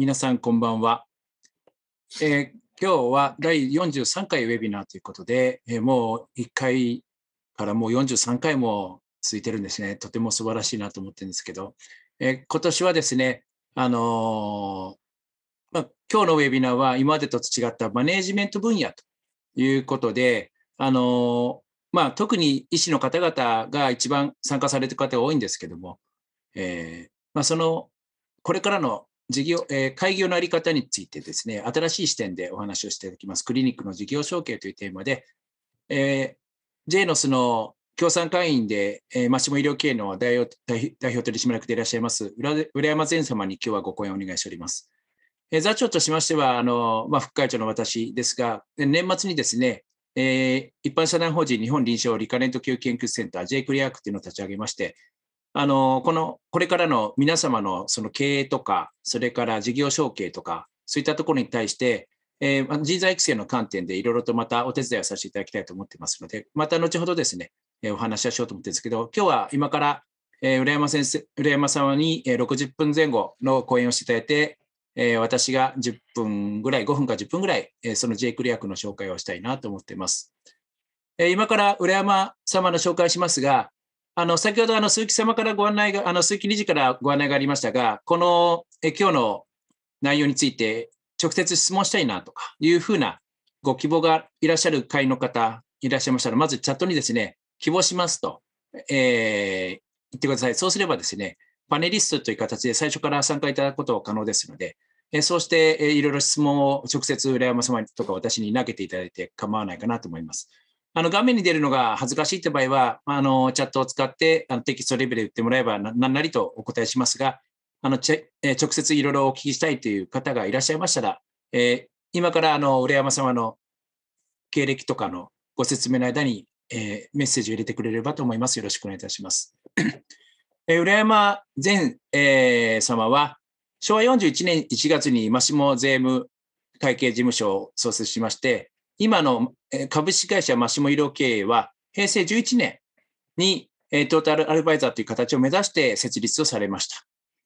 皆さんこんばんは、えー、今日は第43回ウェビナーということで、えー、もう1回からもう43回も続いてるんですね。とても素晴らしいなと思ってるんですけど、えー、今年はですね、あのまあ、今日のウェビナーは今までと違ったマネジメント分野ということで、あのまあ、特に医師の方々が一番参加されてる方が多いんですけども、えーまあ、そのこれからの事業、えー、開業のあり方についてですね、新しい視点でお話をしていただきます、クリニックの事業承継というテーマで、えー、j のその協賛会員で、えー、マシモ医療経営の代表代表取締役でいらっしゃいます浦、浦山善様に今日はご講演をお願いしております。えー、座長としましては、あのまあ、副会長の私ですが、年末にですね、えー、一般社団法人日本臨床リカレント級研究センター J クリアークというのを立ち上げまして、あのこのこれからの皆様のその経営とか、それから事業承継とか、そういったところに対して、えー、人材育成の観点でいろいろとまたお手伝いをさせていただきたいと思ってますので、また後ほどですね、えお話ししようと思ってるんですけど、今日は今から、えー、浦山先生、浦山様に60分前後の講演をしていただいて、えー、私が10分ぐらい、5分か10分ぐらい、えその J クリアクの紹介をしたいなと思っています。えー、今から浦山様の紹介しますが、あの先ほどあの鈴木様からご案内が、あの鈴木理事からご案内がありましたが、このえ今日の内容について直接質問したいなとかいうふうなご希望がいらっしゃる会の方、いらっしゃいましたら、まずチャットにですね、希望しますと、えー、言ってください。そうすればですね、パネリストという形で最初から参加いただくことは可能ですので、えそうして、えいろいろ質問を直接、浦山様とか私に投げていただいて構わないかなと思います。あの画面に出るのが恥ずかしいという場合は、あのチャットを使ってあのテキストレベルで言ってもらえば何なりとお答えしますが、あのちえ直接いろいろお聞きしたいという方がいらっしゃいましたら、えー、今からあの浦山様の経歴とかのご説明の間に、えー、メッセージを入れてくれればと思います。よろしくお願いいたします。えー、浦山前、えー、様は、昭和41年1月に今下税務会計事務所を創設しまして、今の株式会社マシモ医療経営は、平成11年にトータルアドバイザーという形を目指して設立をされました。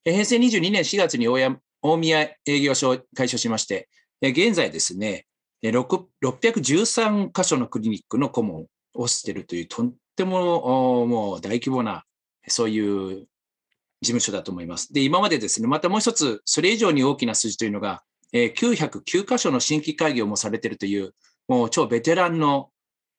平成22年4月に大宮営業所を開所しまして、現在ですね、613箇所のクリニックの顧問をしているという、とってももう大規模な、そういう事務所だと思います。で、今までですね、またもう一つ、それ以上に大きな数字というのが、909箇所の新規会議をもされているという、もう超ベテランの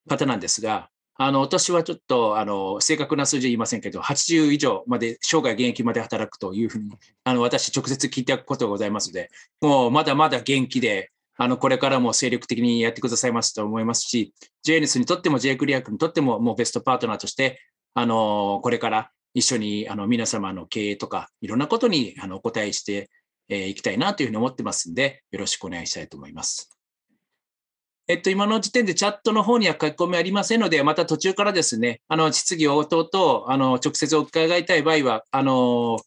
方なんですが、あの私はちょっとあの正確な数字は言いませんけど、80以上まで生涯現役まで働くというふうに、あの私、直接聞いておくことがございますので、もうまだまだ元気で、あのこれからも精力的にやってくださいますと思いますし、JNS にとっても J クリア君にとっても、もうベストパートナーとして、あのこれから一緒にあの皆様の経営とか、いろんなことにあのお答えしていきたいなというふうに思ってますんで、よろしくお願いしたいと思います。えっと、今の時点でチャットの方には書き込みありませんので、また途中からですね、あの、質疑応答と、あの、直接お伺いたい場合は、あの、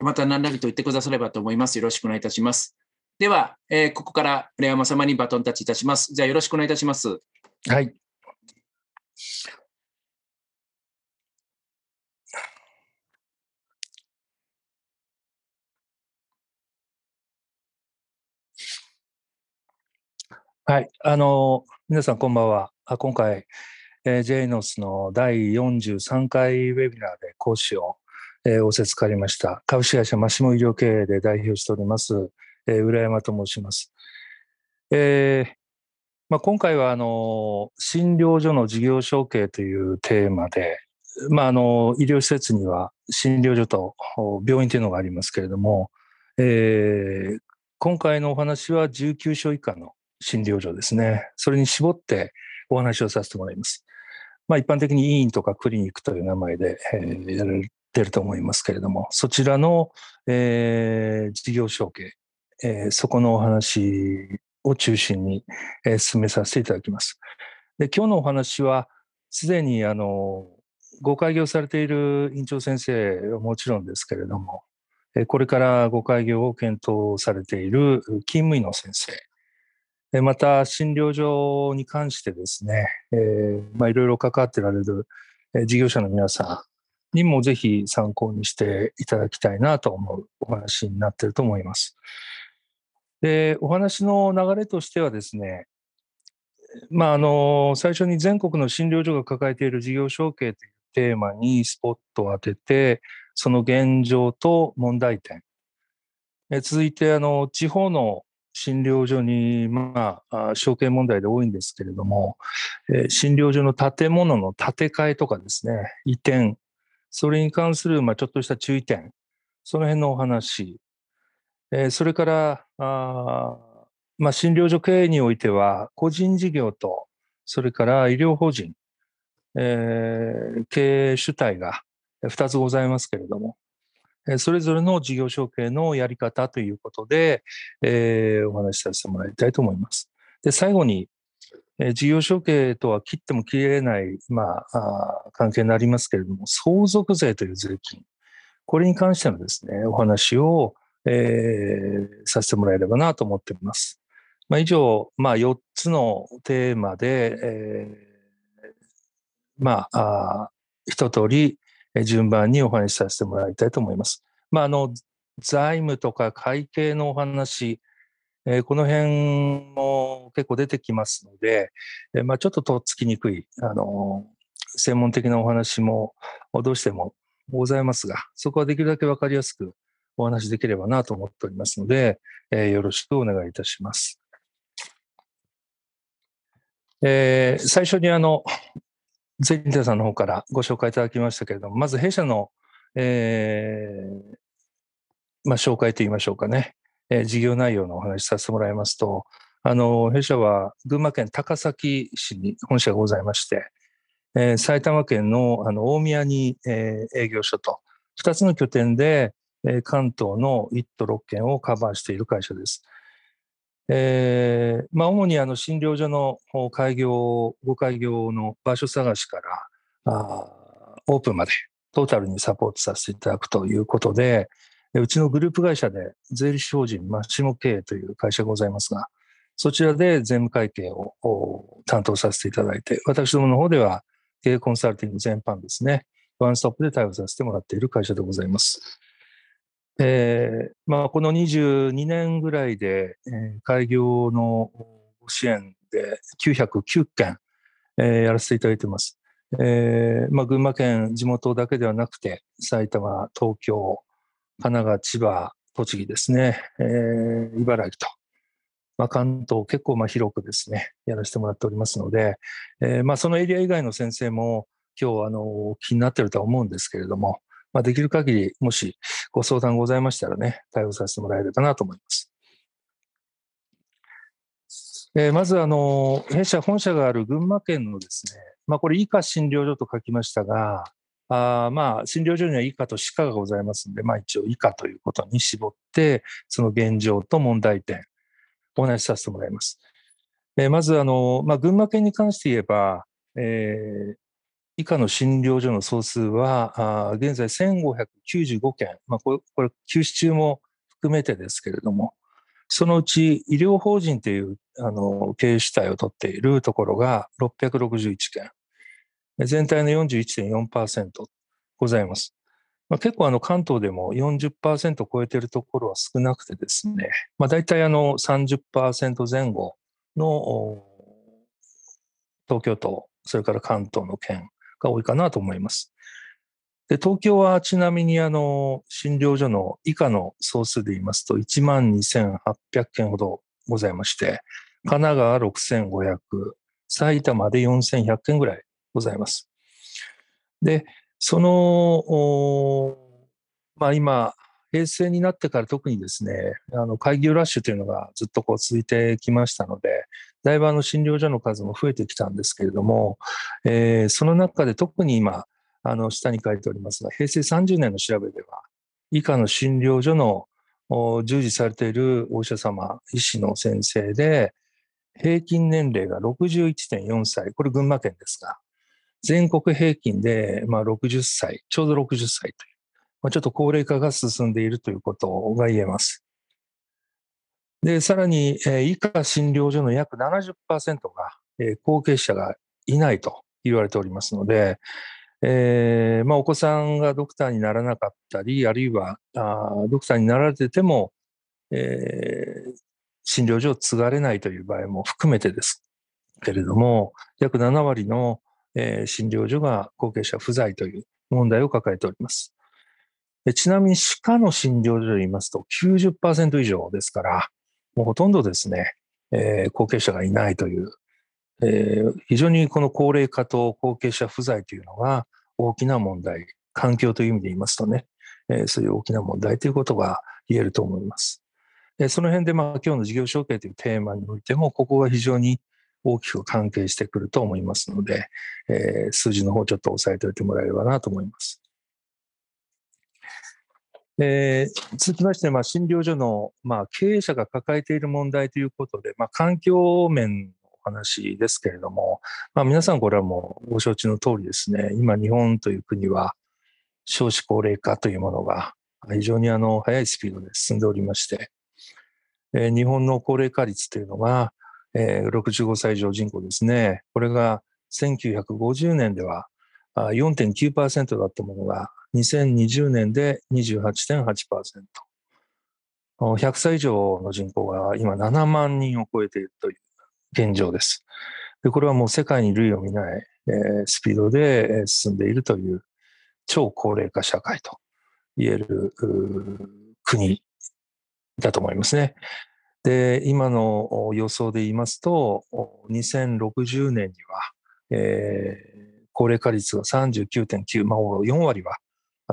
また何なりと言ってくださればと思います。よろしくお願いいたします。では、えー、ここからレアマ様にバトンタッチいたします。じゃあよろしくお願いいたします。はい。はい、あの皆さんこんばんは。あ今回、えー、j ノスの第43回ウェビナーで講師を、えー、仰せつかりました。株式会社マシモ医療経営で代表しております、えー、浦山と申します。えーまあ、今回はあの診療所の事業承継というテーマで、まあ、あの医療施設には診療所と病院というのがありますけれども、えー、今回のお話は19床以下の診療所ですね。それに絞ってお話をさせてもらいます。まあ、一般的に医院とかクリニックという名前で、えー、やられてると思いますけれども、そちらの、えー、事業承継、えー、そこのお話を中心に、えー、進めさせていただきます。で今日のお話は、すでにあのご開業されている院長先生はもちろんですけれども、これからご開業を検討されている勤務医の先生、また診療所に関してですね、えまいろいろ関わってられる事業者の皆さんにもぜひ参考にしていただきたいなと思うお話になってると思います。でお話の流れとしてはですね、まあ、あの最初に全国の診療所が抱えている事業承継というテーマにスポットを当ててその現状と問題点続いてあの地方の診療所に、まあ、証券問題で多いんですけれども、えー、診療所の建物の建て替えとかですね、移転、それに関する、まあ、ちょっとした注意点、その辺のお話、えー、それから、あまあ、診療所経営においては、個人事業と、それから医療法人、えー、経営主体が2つございますけれども、それぞれの事業承継のやり方ということで、えー、お話しさせてもらいたいと思います。で、最後に、え事業承継とは切っても切れない、まあ、関係になりますけれども、相続税という税金、これに関してのですね、お話を、えー、させてもらえればなと思っています。まあ、以上、まあ、4つのテーマで、えー、まあ、一通り順番にお話しさせてもらいたいと思います。まあ、あの財務とか会計のお話、えー、この辺も結構出てきますので、えー、まあ、ちょっととっつきにくい、あのー、専門的なお話もどうしてもございますが、そこはできるだけ分かりやすくお話しできればなと思っておりますので、えよろしくお願いいたします。え最初にあのゼニタさんの方からご紹介いただきましたけれども、まず弊社の、えーまあ、紹介といいましょうかね、えー、事業内容のお話しさせてもらいますと、あの弊社は群馬県高崎市に本社がございまして、えー、埼玉県のあの大宮に、えー、営業所と、2つの拠点で、えー、関東の1都6県をカバーしている会社です。えーまあ、主にあの診療所の開業、ご開業の場所探しからあオープンまでトータルにサポートさせていただくということで、うちのグループ会社で税理士法人マッシモ経営という会社がございますが、そちらで税務会計を担当させていただいて、私どもの方では経営コンサルティング全般ですね、ワンストップで対応させてもらっている会社でございます。えーまあ、この22年ぐらいで、えー、開業の支援で909件、えー、やらせていただいてます。えーまあ、群馬県地元だけではなくて埼玉、東京、神奈川、千葉、栃木ですね、えー、茨城と、まあ、関東結構まあ広くですねやらせてもらっておりますので、えーまあ、そのエリア以外の先生も今日あのになってるとは思うんですけれども、まあ、できる限り、もしご相談ございましたらね、対応させてもらえればなと思います。えー、まず、あの、弊社、本社がある群馬県のですね、まあ、これ、以下診療所と書きましたが、あまあ、診療所には以下と歯科がございますので、まあ、一応以下ということに絞って、その現状と問題点、お話しさせてもらいます。えー、まず、あの、まあ、群馬県に関して言えば、えー、以下の診療所の総数は、現在1595件、まあ、これ、これ休止中も含めてですけれども、そのうち医療法人というあの経営主体を取っているところが661件、全体の41.4%ございます。まあ、結構あの関東でも40%超えているところは少なくてですね、まあ、大体あの30%前後の東京都、それから関東の県が多いかなと思います。で東京はちなみにあの診療所の以下の総数で言いますと1万2800件ほどございまして神奈川6500埼玉で4100件ぐらいございます。でその、まあ、今平成になってから特にですねあの開業ラッシュというのがずっとこう続いてきましたのでだいぶあの診療所の数も増えてきたんですけれども、えー、その中で特に今、あの下に書いておりますが、平成30年の調べでは、以下の診療所の従事されているお医者様、医師の先生で、平均年齢が61.4歳、これ群馬県ですが、全国平均でまあ60歳、ちょうど60歳という、まあ、ちょっと高齢化が進んでいるということが言えます。で、さらに、え以下診療所の約70%が、え後継者がいないと言われておりますので、えー、まあ、お子さんがドクターにならなかったり、あるいはあドクターになられてても、えー、診療所を継がれないという場合も含めてですけれども、約7割の、えー、診療所が後継者不在という問題を抱えております。ちなみに歯科の診療所で言いますと90%以上ですから、もうほとんどですね、えー、後継者がいないという、えー、非常にこの高齢化と後継者不在というのが大きな問題、環境という意味で言いますとね、えー、そういう大きな問題ということが言えると思います。えー、その辺で、まあ、今日の事業承継というテーマにおいても、ここが非常に大きく関係してくると思いますので、えー、数字の方ちょっと押さえておいてもらえればなと思います。えー、続きまして、まあ、診療所の、まあ、経営者が抱えている問題ということで、まあ、環境面のお話ですけれども、まあ、皆さんこれはもうご承知の通りですね、今日本という国は少子高齢化というものが非常にあの速いスピードで進んでおりまして、えー、日本の高齢化率というのが、えー、65歳以上人口ですね、これが1950年では4.9%だったものが、2020年で28.8%。100歳以上の人口が今7万人を超えているという現状です。でこれはもう世界に類を見ない、えー、スピードで進んでいるという超高齢化社会と言える国だと思いますね。で、今の予想で言いますと、2060年には、えー、高齢化率が39.9、まあ、4割は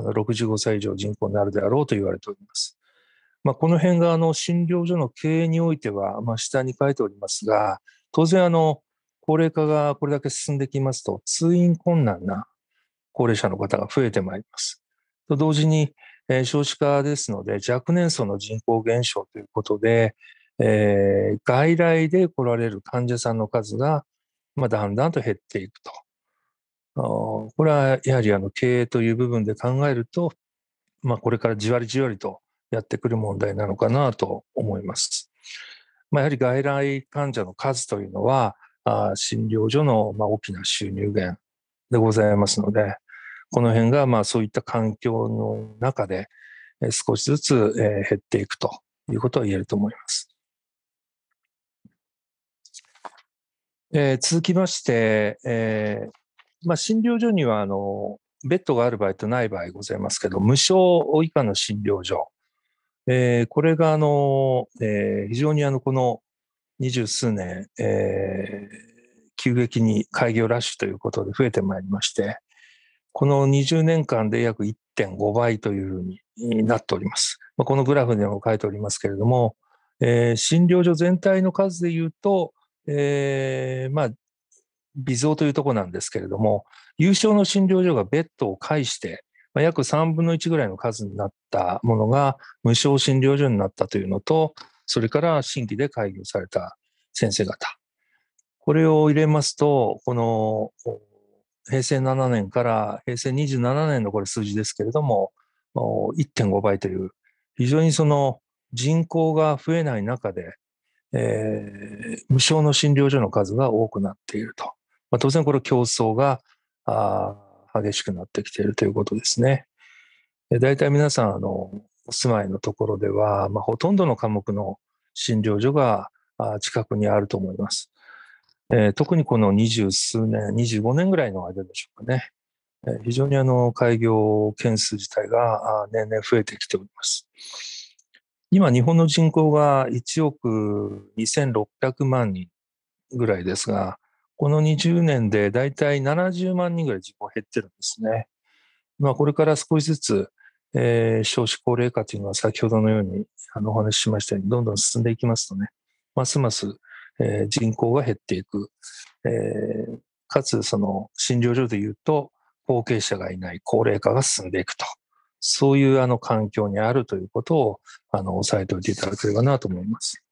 65歳以上人口になるであろうと言われております。まあ、この辺があの診療所の経営においては、まあ、下に書いておりますが、当然あの、高齢化がこれだけ進んできますと、通院困難な高齢者の方が増えてまいります。と同時に、えー、少子化ですので、若年層の人口減少ということで、えー、外来で来られる患者さんの数が、まあ、だんだんと減っていくと。これはやはりあの経営という部分で考えると、まあ、これからじわりじわりとやってくる問題なのかなと思います。まあ、やはり外来患者の数というのは、あ診療所のま大きな収入源でございますので、この辺がまあそういった環境の中で少しずつ減っていくということは言えると思います。えー、続きまして、えー、まあ、診療所にはあのベッドがある場合とない場合ございますけど、無償以下の診療所、えー、これがあの、えー、非常にあのこの二十数年、えー、急激に開業ラッシュということで増えてまいりまして、この20年間で約1.5倍というふうになっております。まあ、このグラフでも書いておりますけれども、えー、診療所全体の数でいうと、えーまあ、微増というとこなんですけれども、有償の診療所がベッドを介して、まあ、約3分の1ぐらいの数になったものが無償診療所になったというのと、それから新規で開業された先生方。これを入れますと、この平成7年から平成27年のこれ数字ですけれども、1.5倍という、非常にその人口が増えない中で、えー、無償の診療所の数が多くなっていると。まあ、当然これ競争が激しくなってきているということですね。大体皆さんあのお住まいのところでは、まあ、ほとんどの科目の診療所が近くにあると思います。えー、特にこの二十数年、二十五年ぐらいの間でしょうかね。えー、非常にあの開業件数自体が年々増えてきております。今、日本の人口が1億2600万人ぐらいですが、この20年でだいたい70万人ぐらい人口減ってるんですね。まあ、これから少しずつ、えー、少子高齢化というのは先ほどのようにあのお話ししましたように、どんどん進んでいきますとね、ますます、えー、人口が減っていく。えー、かつ、その診療所でいうと、後継者がいない高齢化が進んでいくと。そういうあの環境にあるということを、あの、押さえておいていただければなと思います。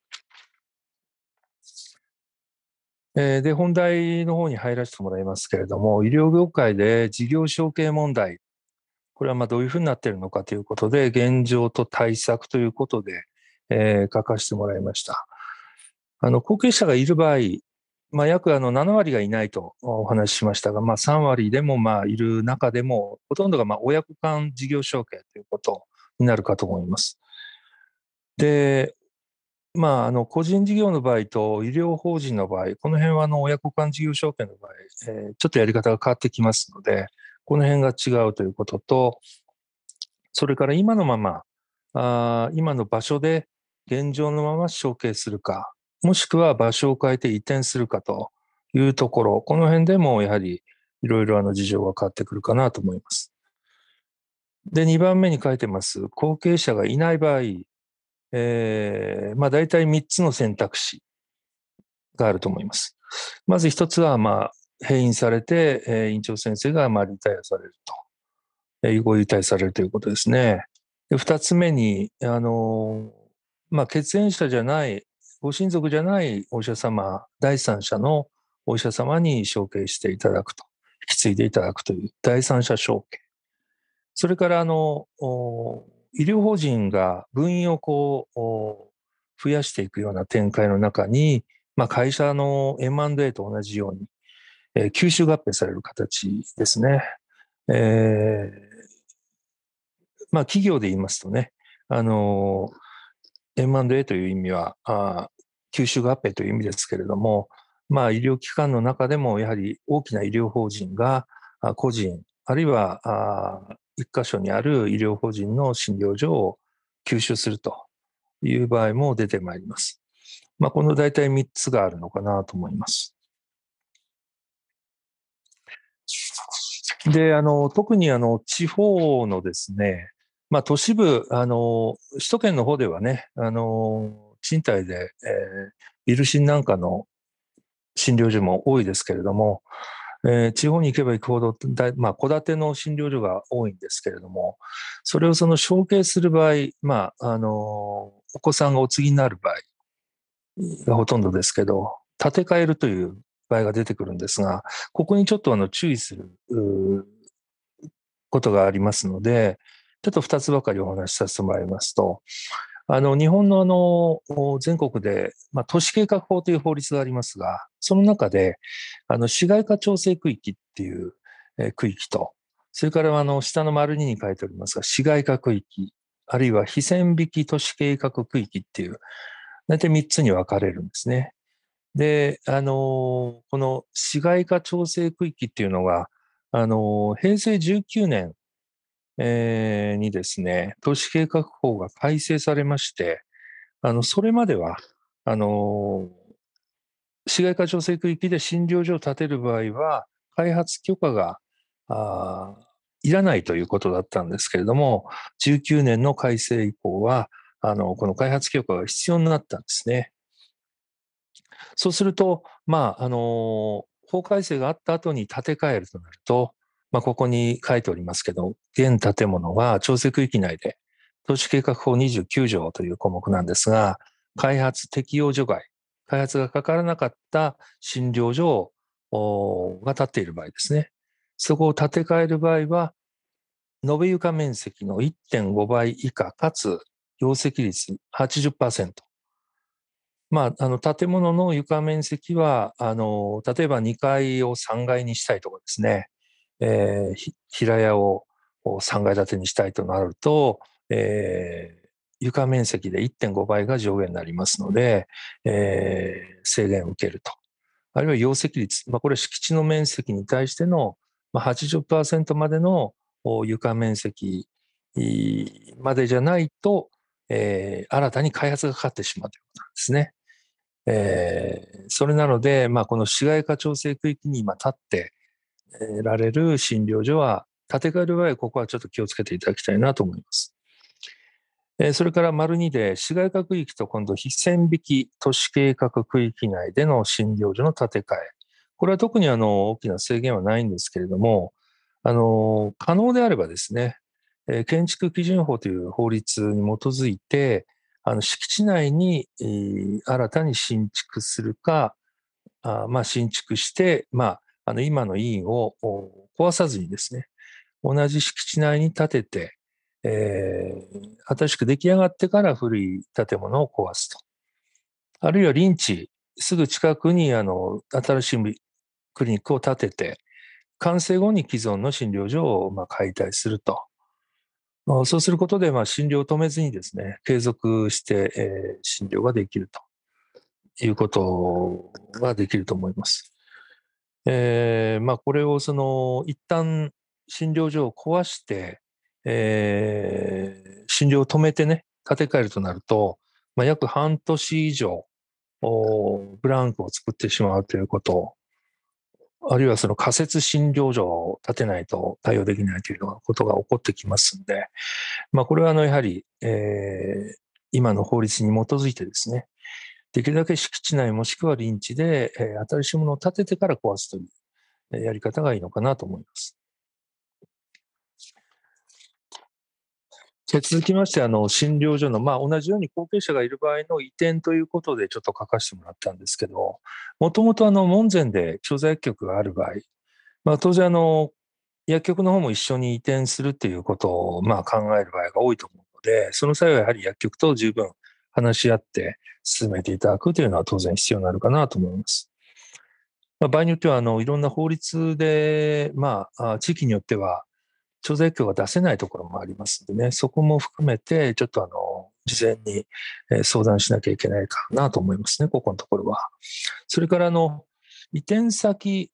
えで、本題の方に入らせてもらいますけれども、医療業界で事業承継問題、これはまどういうふうになっているのかということで、現状と対策ということで、えー、書かせてもらいました。あの、後継者がいる場合、まあ、約あの7割がいないとお話ししましたが、まあ、3割でもまあいる中でも、ほとんどがま親子間事業承継ということになるかと思います。で、まあ、あの個人事業の場合と医療法人の場合、この辺はあの親子間事業証券の場合、えー、ちょっとやり方が変わってきますので、この辺が違うということと、それから今のまま、あ今の場所で現状のまま承継するか、もしくは場所を変えて移転するかというところ、この辺でもやはりいろいろあの事情が変わってくるかなと思います。で、2番目に書いてます、後継者がいない場合、えー、まあ大体3つの選択肢があると思います。まず1つは、まあ、閉院されて、え院長先生が、まあ、リタイアされると、えご遺体されるということですね。二2つ目に、あのまあ、血縁者じゃない、ご親族じゃないお医者様、第三者のお医者様に承継していただくと、引き継いでいただくという第三者承継。それから、あの、医療法人が分院をこう増やしていくような展開の中に、まあ、会社の M&A と同じように、えー、吸収合併される形ですね。えー、まあ、企業で言いますとね、あのー、M&A という意味はあ吸収合併という意味ですけれども、まあ、医療機関の中でもやはり大きな医療法人が個人あるいは一箇所にある医療法人の診療所を吸収するという場合も出てまいります。まあ、この大体3つがあるのかなと思います。で、あの、特にあの、地方のですね、まあ、都市部、あの、首都圏の方ではね、あの、賃貸で、えー、ビルシンなんかの診療所も多いですけれども、えー、地方に行けば行くほどだ、まあ、戸建ての診療所が多いんですけれども、それをその承継する場合、まあ、あのー、お子さんがお継ぎになる場合がほとんどですけど、建て替えるという場合が出てくるんですが、ここにちょっとあの注意することがありますので、ちょっと2つばかりお話しさせてもらいますと、あの日本のあの全国で、まあ、都市計画法という法律がありますが、その中で、あの、市街化調整区域っていう、え区域と、それからあの、下の丸2に書いておりますが、市街化区域、あるいは非線引き都市計画区域っていう、大体3つに分かれるんですね。で、あの、この市街化調整区域っていうのが、あの、平成19年、えー、にですね、都市計画法が改正されまして、あの、それまでは、あの、市街化調整区域で診療所を建てる場合は、開発許可がいらないということだったんですけれども、19年の改正以降は、あのこの開発許可が必要になったんですね。そうすると、まあ、あの法改正があった後に建て替えるとなると、まあ、ここに書いておりますけど、現建物は調整区域内で、都市計画法29条という項目なんですが、開発適用除外、開発がかからなかった診療所が建っている場合ですね。そこを建て替える場合は、延べ床面積の1.5倍以下かつ容積率80%。まあ、あの建物の床面積はあの例えば2階を3階にしたいとかですね、えー、平屋を3階建てにしたいとなると、え床面積で1.5倍が上限になりますので、えー、制限を受けると。あるいは容積率、まあ、これ敷地の面積に対しての80%までの床面積までじゃないと、えー、新たに開発がかかってしまうということなんですね。えー、それなので、まあ、この市街化調整区域に今立ってられる診療所は建て替える場合ここはちょっと気をつけていただきたいなと思います。それから丸2で市街化区域と今度非線引き都市計画区域内での診療所の建て替え。これは特にあの大きな制限はないんですけれども、あの可能であればですね、建築基準法という法律に基づいて、あの敷地内に新たに新築するか、あまあ、新築して、まあ、あの今の委員を壊さずにですね、同じ敷地内に建てて、えー、新しく出来上がってから古い建物を壊すと。あるいは臨地、すぐ近くにあの新しいクリニックを建てて、完成後に既存の診療所をま解体すると。まあ、そうすることで、ま診療を止めずにですね、継続して、え診療ができるということができると思います。えー、まあ、これをその一旦診療所を壊して、えー、診療を止めてね、建て替えるとなると、まあ、約半年以上、ブランクを作ってしまうということあるいはその仮設診療所を建てないと対応できないというようなことが起こってきますんで、まあ、これはあのやはり、えー、今の法律に基づいてですね、できるだけ敷地内もしくは臨地で、えー、新しいものを建ててから壊すというやり方がいいのかなと思います。続きまして、あの、診療所の、まあ、同じように後継者がいる場合の移転ということでちょっと書かせてもらったんですけど、もともとあの、門前で調剤薬局がある場合、まあ、当然あの、薬局の方も一緒に移転するっていうことを、まあ、考える場合が多いと思うので、その際はやはり薬局と十分話し合って進めていただくというのは当然必要になるかなと思います。まあ、場合によっては、あの、いろんな法律で、まあ、地域によっては、調剤薬局が出せないところもありますんでね、そこも含めて、ちょっとあの、事前に相談しなきゃいけないかなと思いますね、ここのところは。それからあの、移転先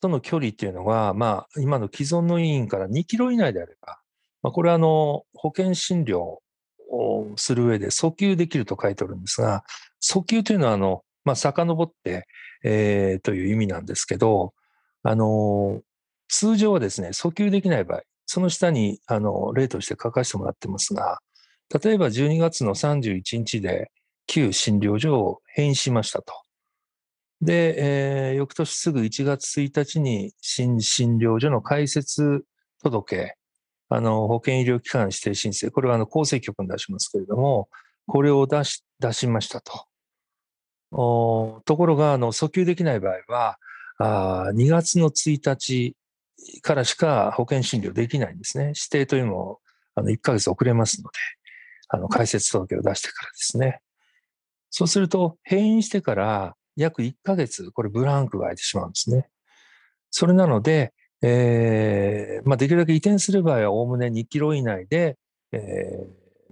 との距離っていうのが、まあ、今の既存の委員から2キロ以内であれば、まあ、これはあの、保険診療をする上で訴求できると書いておるんですが、訴求というのはあの、まあ、遡って、えー、という意味なんですけど、あの、通常はですね、訴求できない場合、その下にあの例として書かせてもらってますが、例えば12月の31日で旧診療所を変異しましたと。で、えー、翌年すぐ1月1日に新診療所の開設届、あの保健医療機関指定申請、これはあの厚生局に出しますけれども、これを出し出しましたと。おところがあの、訴求できない場合はあ、2月の1日からしか保険診療できないんですね。指定というのもあの1ヶ月遅れますので、あの開設届を出してからですね。そうすると、閉院してから約1ヶ月、これブランクが空いてしまうんですね。それなので、えーまあ、できるだけ移転する場合は、おおむね2キロ以内で、え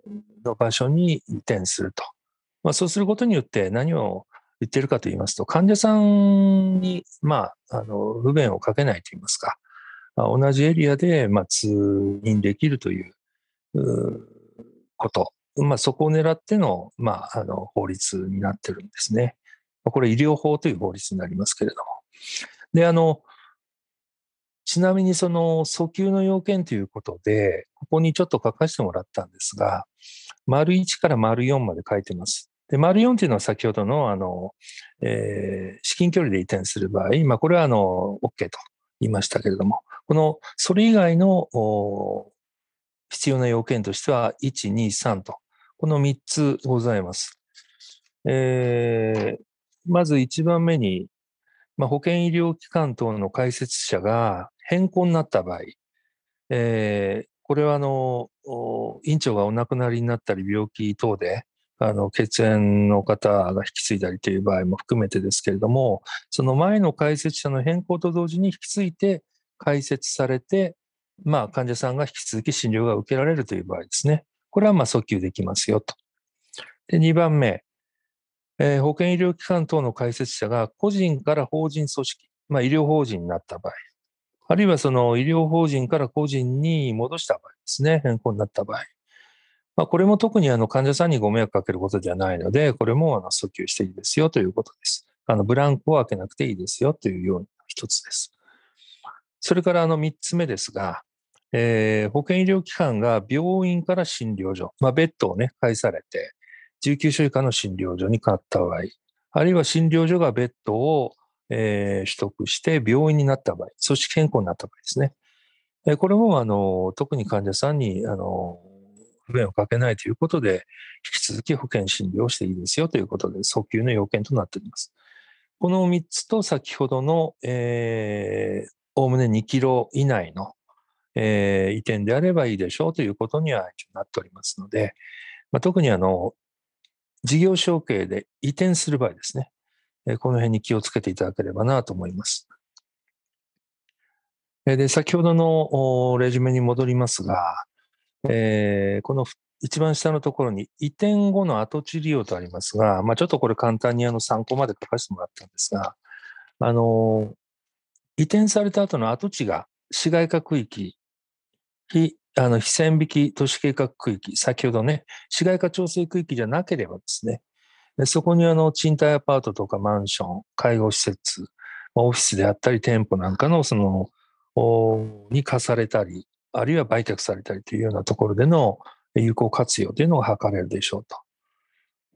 ー、の場所に移転すると。まあ、そうすることによって何を言ってるかと言いますと、患者さんに、まあ、あの、不便をかけないと言いますか、まあ、同じエリアで、まあ、通院できるということ、まあ、そこを狙っての,、まあ、あの法律になってるんですね。これ医療法という法律になりますけれども。であのちなみにその訴求の要件ということで、ここにちょっと書かせてもらったんですが、丸1から丸4まで書いてます。で、丸4というのは先ほどの、あの、えー、至近距離で移転する場合、まあ、これはあの、OK と言いましたけれども、このそれ以外の必要な要件としては、1、2、3と、この3つございます。えー、まず1番目に、まあ、保健医療機関等の開設者が変更になった場合、えー、これはあの院長がお亡くなりになったり病気等であの血縁の方が引き継いだりという場合も含めてですけれどもその前の解説者の変更と同時に引き継いで開設されて、まあ、患者さんが引き続き診療が受けられるという場合ですね。これはまあ訴求できますよと。で2番目、えー、保険医療機関等の開設者が個人から法人組織、まあ、医療法人になった場合、あるいはその医療法人から個人に戻した場合ですね、変更になった場合、まあ、これも特にあの患者さんにご迷惑かけることではないので、これもあの訴求していいですよということです。あのブランクを開けなくていいですよというような一つです。それからあの3つ目ですが、えー、保健医療機関が病院から診療所、まあ、ベッドをね、返されて、19週以下の診療所に変わった場合、あるいは診療所がベッドを、えー、取得して病院になった場合、組織変更になった場合ですね。えー、これもあの特に患者さんにあの不便をかけないということで、引き続き保険診療をしていいですよということで、早急の要件となっております。この3つと先ほどの、えー、おおむね2キロ以内の、えー、移転であればいいでしょうということにはなっておりますので、まあ、特にあの事業承継で移転する場合ですね、えー、この辺に気をつけていただければなと思います。で先ほどのレジュメに戻りますが、えー、この一番下のところに移転後の跡地利用とありますが、まあ、ちょっとこれ簡単にあの参考まで書かせてもらったんですが、あの移転された後の跡地が市街化区域、非あの非線引き都市計画区域、先ほどね、市街化調整区域じゃなければですね、そこにあの賃貸アパートとかマンション、介護施設、まオフィスであったり店舗なんかのそのに課されたり、あるいは売却されたりというようなところでの有効活用というのが図れるでしょうと。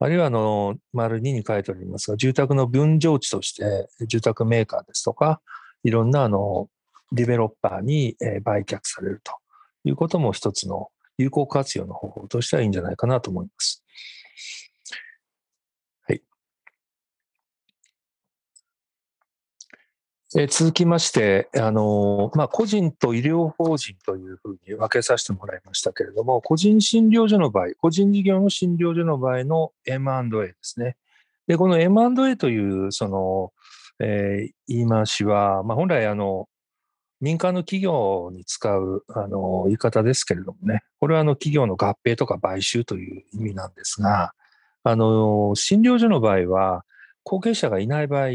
あるいはあの、丸2に書いておりますが、住宅の分譲地として、住宅メーカーですとか、いろんなあのディベロッパーに売却されるということも一つの有効活用の方法としてはいいんじゃないかなと思います。はい。え続きまして、あのまあ、個人と医療法人というふうに分けさせてもらいましたけれども、個人診療所の場合、個人事業の診療所の場合の M&A ですね。で、この M&A という、その、えー、言い回しは、まあ、本来あの、民間の企業に使うあの言い方ですけれどもね、これはあの企業の合併とか買収という意味なんですが、あの診療所の場合は、後継者がいない場合、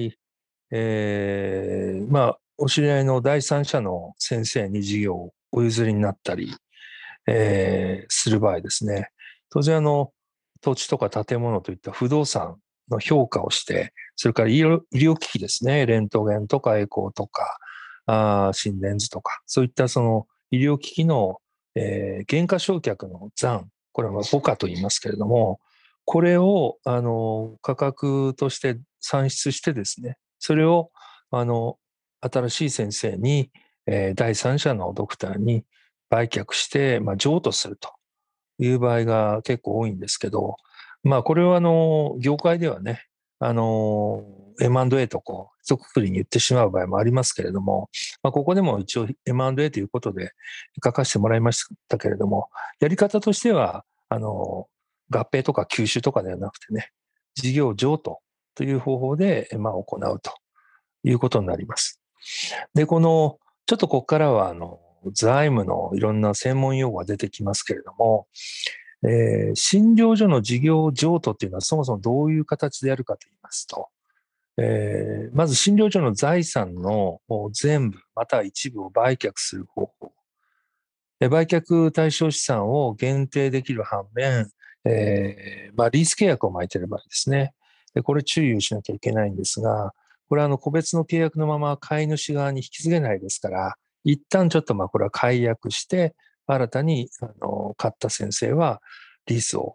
えー、まあ、お知り合いの第三者の先生に事業をお譲りになったり、えー、する場合ですね、当然あの、土地とか建物といった不動産の評価をして、それから医療機器ですね、レントゲンとかエコーとか、あ心電図とか、そういったその医療機器の、えー、減価償却の残、これは5価と言いますけれども、これをあの価格として算出してですね、それをあの新しい先生に、えー、第三者のドクターに売却して、まあ、譲渡するという場合が結構多いんですけど、まあ、これはあの業界ではね、あの、M&A とこう、一括りに言ってしまう場合もありますけれども、まあ、ここでも一応 M&A ということで書かせてもらいましたけれども、やり方としては、あの、合併とか吸収とかではなくてね、事業譲渡という方法で、まあ、行うということになります。で、この、ちょっとここからは、あの、財務のいろんな専門用語が出てきますけれども、えー、診療所の事業譲渡っていうのはそもそもどういう形でやるかと言いますと、えー、まず診療所の財産の全部、または一部を売却する方法。売却対象資産を限定できる反面、えー、まあ、リース契約を巻いている場合ですね。でこれ注意をしなきゃいけないんですが、これはあの個別の契約のまま買い主側に引き継げないですから、一旦ちょっとまあこれは解約して、新たにあの買った先生はリースを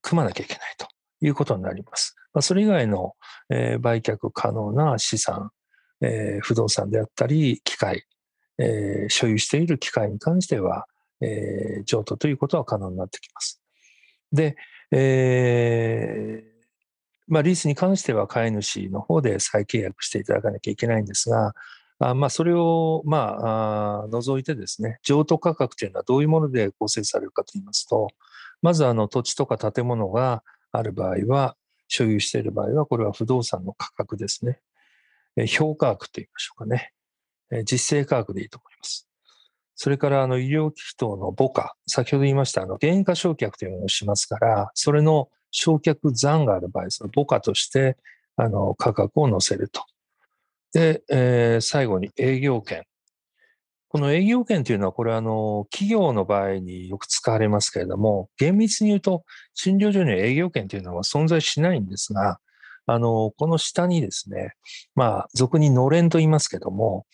組まなきゃいけないということになります。まあ、それ以外の、えー、売却可能な資産、えー、不動産であったり、機械、えー、所有している機械に関しては、えー、譲渡ということは可能になってきます。で、えーまあ、リースに関しては飼い主の方で再契約していただかなきゃいけないんですが、あまあ、それを、まあ、あ除いてですね、譲渡価格というのはどういうもので構成されるかといいますと、まずあの土地とか建物がある場合は、所有している場合は、これは不動産の価格ですね。え評価額といいましょうかね。え実勢価格でいいと思います。それからあの医療機器等の母価、先ほど言いましたあの原価償却というのをしますから、それの償却残がある場合、その母価としてあの価格を載せると。で、えー、最後に営業権。この営業権というのは、これはあの企業の場合によく使われますけれども、厳密に言うと、診療所には営業権というのは存在しないんですが、あのこの下にですね、まあ、俗にのれんと言いますけども、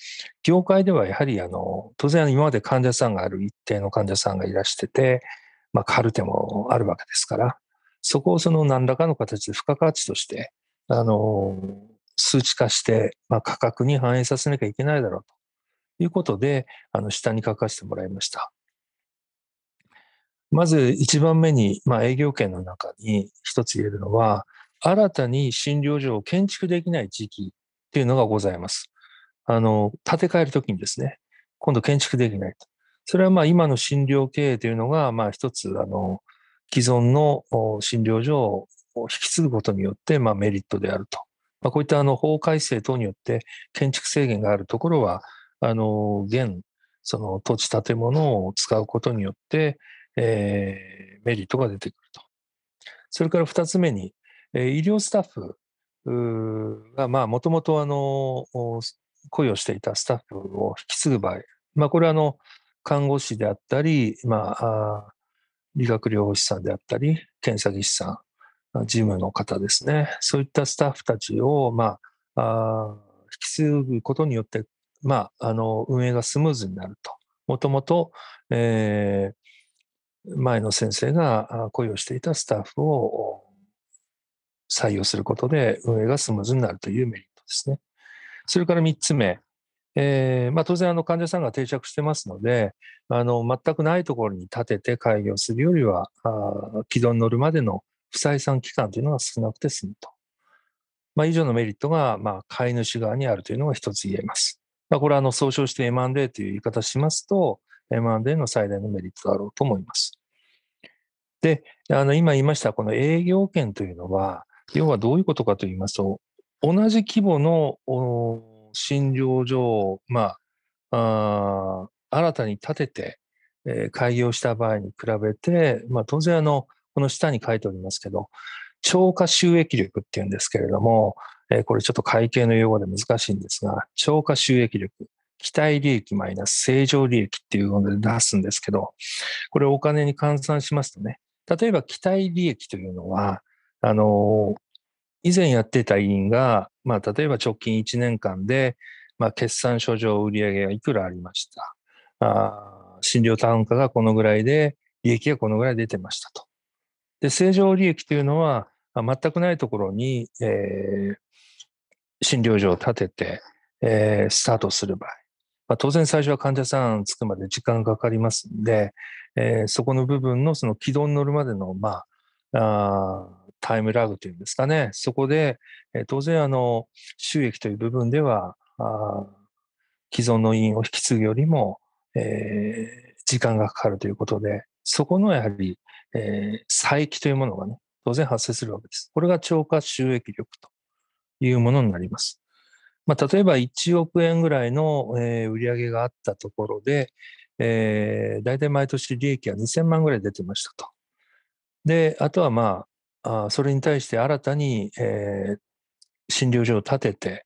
業界ではやはりあの当然、今まで患者さんがある一定の患者さんがいらしてて、まあ、カルテもあるわけですから、そこをその何らかの形で付加価値として、あの数値化して、まあ、価格に反映させなきゃいけないだろうということで、あの下に書かせてもらいました。まず一番目に、まあ、営業権の中に一つ言えるのは、新たに診療所を建築できない時期っていうのがございます。あの、建て替えるときにですね、今度建築できないと。それはまあ今の診療経営というのが、まあ一つ、あの、既存の診療所を引き継ぐことによって、まあメリットであるとまあ、こういったあの法改正等によって建築制限があるところは、あの現その土地建物を使うことによって、えー、メリットが出てくると。それから2つ目に、え医療スタッフがもともと雇用していたスタッフを引き継ぐ場合、まあ、これはあの看護師であったり、まあ、理学療法士さんであったり検査技師さん事務の方ですね、そういったスタッフたちを、まあ、あ引き継ぐことによって、まあ、あの運営がスムーズになると。もともと、え前の先生が雇用していたスタッフを採用することで運営がスムーズになるというメリットですね。それから3つ目、えーまあ、当然あの患者さんが定着してますのであの全くないところに立てて開業するよりはあ軌道に乗るまでの不採算期間というのが少なくて済むと。まあ、以上のメリットが、まあ、買い主側にあるというのが一つ言えます。まあ、これはあの総称して M&A という言い方しますと、M&A の最大のメリットだろうと思います。で、あの今言いました、この営業権というのは、要はどういうことかと言いますと、同じ規模の診療所を、まあ、あ新たに建てて、え開業した場合に比べて、まあ、当然あの、この下に書いておりますけど、超過収益力っていうんですけれども、えこれちょっと会計の用語で難しいんですが、超過収益力。期待利益マイナス正常利益っていうので出すんですけど、これお金に換算しますとね、例えば期待利益というのは、あの、以前やってた委員が、まあ、例えば直近1年間で、まあ、決算書上売上がいくらありました。あ診療単価がこのぐらいで、利益がこのぐらい出てましたと。で、正常利益というのは、全くないところに、えー、診療所を建てて、えー、スタートする場合、まあ、当然最初は患者さん着くまで時間がかかりますんで、えー、そこの部分のその軌道に乗るまでの、まあ、あタイムラグというんですかね、そこで、えー、当然あの収益という部分ではあ既存の院を引き継ぐよりも、えー、時間がかかるということで、そこのやはりえー、再起というものがね、当然発生するわけです。これが超過収益力というものになります。まあ、例えば1億円ぐらいの、えー、売上があったところで、えー、大体毎年利益は2000万ぐらい出てましたと。で、あとはまあ、あそれに対して新たに、えー、診療所を建てて、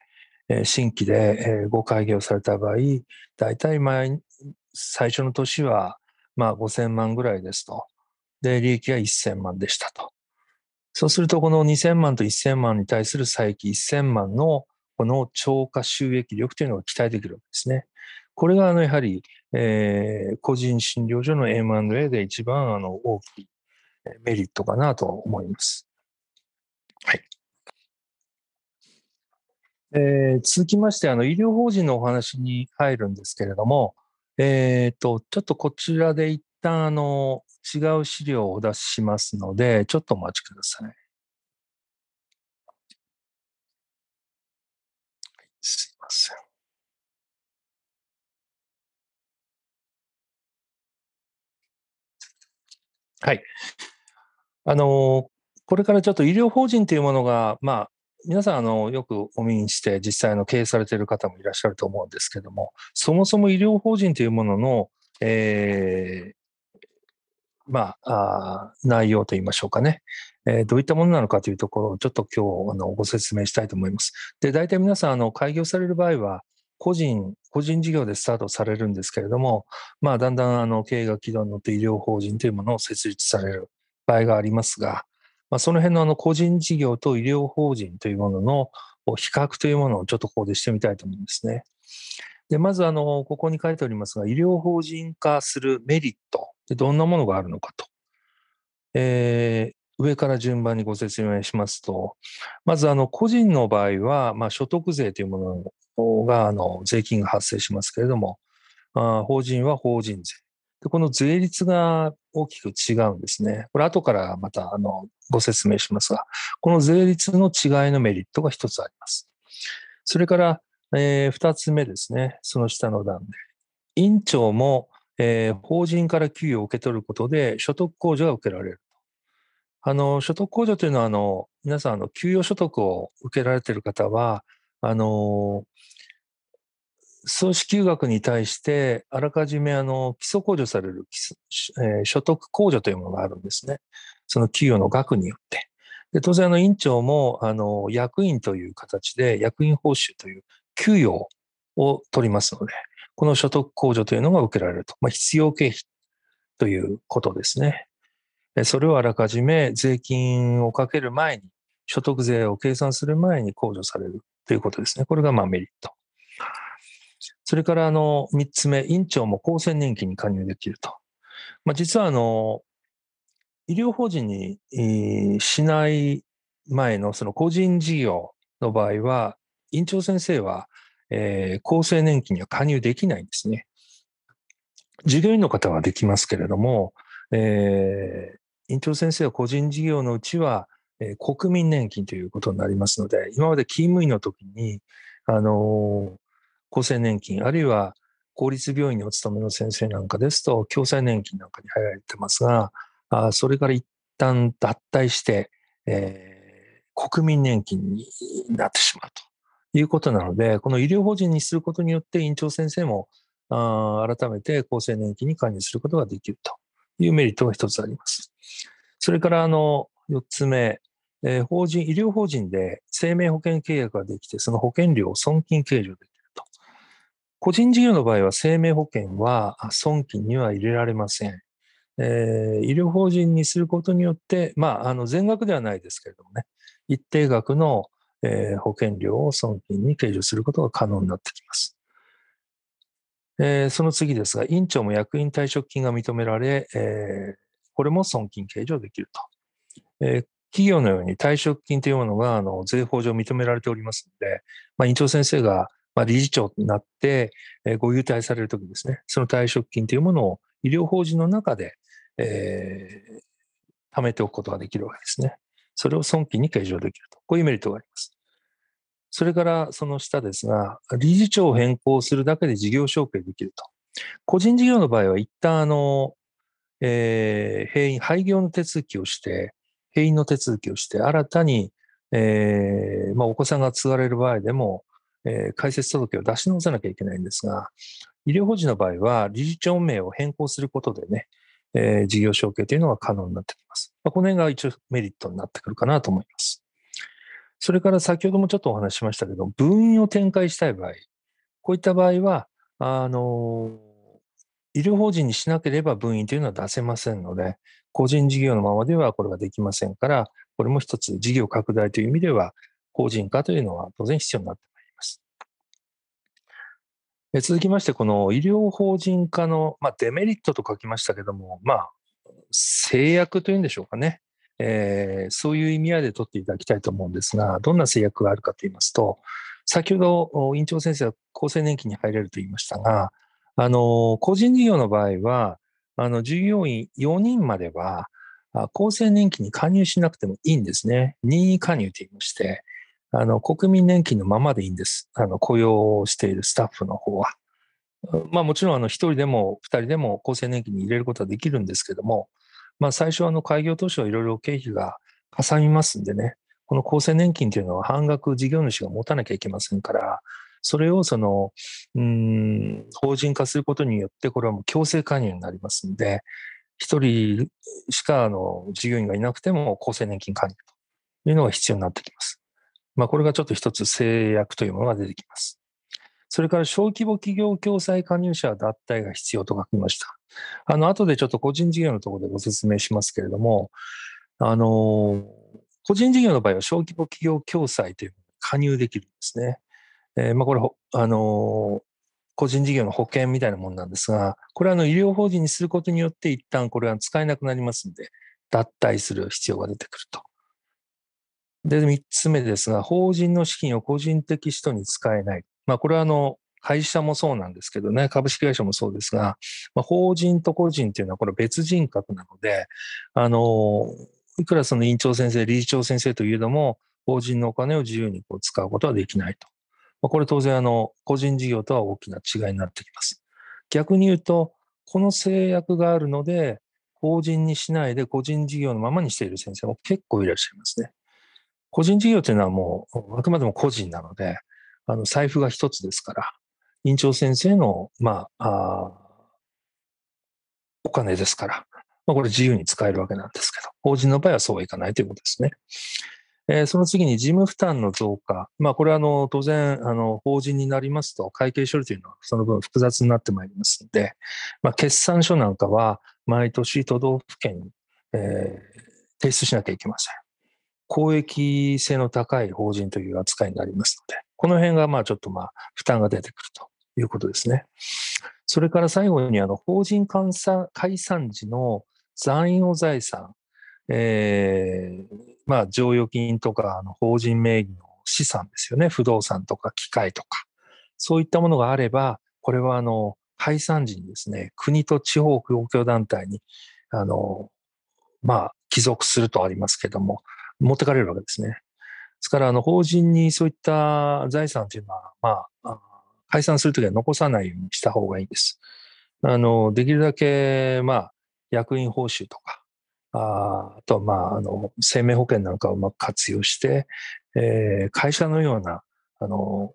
えー、新規で、えー、ご開業された場合、大体前最初の年は、まあ、5000万ぐらいですと。で、利益は1000万でしたと。そうすると、この2000万と1000万に対する差益1000万のこの超過収益力というのが期待できるわけですね。これがあのやはり、えー、個人診療所の M&A で一番あの大きいメリットかなと思います。はい。えー、続きまして、あの医療法人のお話に入るんですけれども、えーと、とちょっとこちらで一旦あの違う資料をお出ししますので、ちょっとお待ちください。すみません。はい。あの、これからちょっと医療法人というものが、まあ、皆さんあのよくお見にして実際の経営されている方もいらっしゃると思うんですけどもそもそも医療法人というものの、えー、まあ、内容といいましょうかね、えー、どういったものなのかというところをちょっと今日あのご説明したいと思います。で大体皆さんあの開業される場合は個人個人事業でスタートされるんですけれども、まあ、だんだんあの経営が軌道に乗って医療法人というものを設立される場合がありますが、まあ、その辺のあの個人事業と医療法人というものの比較というものをちょっとここでしてみたいと思うんですね。でまずあのここに書いておりますが医療法人化するメリットでどんなものがあるのかと。えー、上から順番にご説明しますと、まずあの個人の場合は、まあ、所得税というものがあの税金が発生しますけれども、あ法人は法人税で。この税率が大きく違うんですね。これ後からまたあのご説明しますが、この税率の違いのメリットが一つあります。それから、えー、2つ目ですね、その下の段で。院長もえー、法人から給与を受け取ることで所得控除が受けられると。あの所得控除というのはあの皆さんあの給与所得を受けられている方はあの総支給額に対してあらかじめあの基礎控除される、えー、所得控除というものがあるんですね。その給与の額によって。で当然あの委員長もあの役員という形で役員報酬という給与を取りますので。この所得控除というのが受けられると。まあ、必要経費ということですね。それをあらかじめ税金をかける前に、所得税を計算する前に控除されるということですね。これがまあメリット。それからあの3つ目、院長も厚生年金に加入できると。まあ、実はあの医療法人にしない前のその個人事業の場合は、院長先生はえー、厚生年金には加入できないんですね。従業員の方はできますけれども、えー、院長先生は個人事業のうちは、えー、国民年金ということになりますので、今まで勤務医の時に、あのー、厚生年金、あるいは公立病院にお勤めの先生なんかですと、共済年金なんかに入られてますが、あそれから一旦脱退して、えー、国民年金になってしまうと。いうことなので、この医療法人にすることによって、院長先生もあ改めて厚生年金に加入することができるというメリットが一つあります。それからあの4つ目、えー、法人、医療法人で生命保険契約ができて、その保険料を損金計上できると。個人事業の場合は生命保険は損金には入れられません。えー、医療法人にすることによって、まあ、あの全額ではないですけれどもね、一定額のえー、保険料を損金に計上することが可能になってきます。えー、その次ですが、院長も役員退職金が認められ、えー、これも損金計上できると。え企業のように退職金というものがあの税法上認められておりますので、まあ、院長先生が、まあ、理事長になって、えご優待されるときですね、その退職金というものを医療法人の中で、えー、貯めておくことができるわけですね。それを損金に計上できると。こういうメリットがあります。それからその下ですが、理事長を変更するだけで事業承継できると。個人事業の場合は一旦あの、えー、閉院、廃業の手続きをして、閉院の手続きをして、新たに、えー、まあ、お子さんが継がれる場合でも、えー、開設届を出し直さなきゃいけないんですが、医療法人の場合は理事長名を変更することでね、えー、事業承継というのが可能になってきます。まあ、この辺が一応メリットになってくるかなと思います。それから先ほどもちょっとお話ししましたけど、分院を展開したい場合、こういった場合は、あの、医療法人にしなければ分院というのは出せませんので、個人事業のままではこれができませんから、これも一つ事業拡大という意味では、法人化というのは当然必要になってまい続きまして、この医療法人化の、まあ、デメリットと書きましたけども、まあ、制約というんでしょうかね、えー、そういう意味合いで取っていただきたいと思うんですが、どんな制約があるかといいますと、先ほど院長先生は厚生年金に入れると言いましたが、あの個人事業の場合は、あの従業員4人までは、厚生年金に加入しなくてもいいんですね。任意加入と言いまして、あの、国民年金のままでいいんです。あの、雇用をしているスタッフの方は。まあもちろん、あの、一人でも二人でも厚生年金に入れることはできるんですけども、まあ最初、あの、開業当初はいろいろ経費がかさみますんでね、この厚生年金というのは半額事業主が持たなきゃいけませんから、それをその、うん、法人化することによって、これはもう強制加入になりますんで、一人しか、あの、事業員がいなくても厚生年金加入というのが必要になってきます。まあ、これがちょっと一つ制約というものが出てきます。それから小規模企業共済加入者は脱退が必要と書きました。あの、後でちょっと個人事業のところでご説明しますけれども、あの、個人事業の場合は小規模企業共済という加入できるんですね。えー、まあ、これ、あの、個人事業の保険みたいなものなんですが、これはあの医療法人にすることによって一旦これは使えなくなりますんで、脱退する必要が出てくると。で、3つ目ですが、法人の資金を個人的使途に使えない。まあ、これはあの、会社もそうなんですけどね、株式会社もそうですが、まあ、法人と個人っていうのはこれ別人格なので、あの、いくらその院長先生、理事長先生といえども、法人のお金を自由にこう使うことはできないと。まあ、これ当然あの、個人事業とは大きな違いになってきます。逆に言うと、この制約があるので、法人にしないで個人事業のままにしている先生も結構いらっしゃいますね。個人事業というのはもう、あくまでも個人なので、あの財布が一つですから、院長先生の、まあ、あお金ですから、まあ、これ自由に使えるわけなんですけど、法人の場合はそうはいかないということですね。えー、その次に事務負担の増加。まあ、これはあの当然、あの法人になりますと、会計処理というのはその分複雑になってまいりますので、まあ、決算書なんかは毎年都道府県に、えー、提出しなきゃいけません。公益性の高い法人という扱いになりますので、この辺がまあちょっとまあ負担が出てくるということですね。それから最後にあの法人解散時の残余財産、えー、まあ剰余金とかあの法人名義の資産ですよね、不動産とか機械とか、そういったものがあれば、これはあの解散時にですね、国と地方公共団体にあの、まあ、帰属するとありますけども、持ってかれるわけですね。ですから、あの、法人にそういった財産というのは、まあ、解散するときは残さないようにした方がいいんです。あの、できるだけ、まあ、役員報酬とか、ああとは、まあ、あの、生命保険なんかをうまく活用して、えー、会社のような、あの、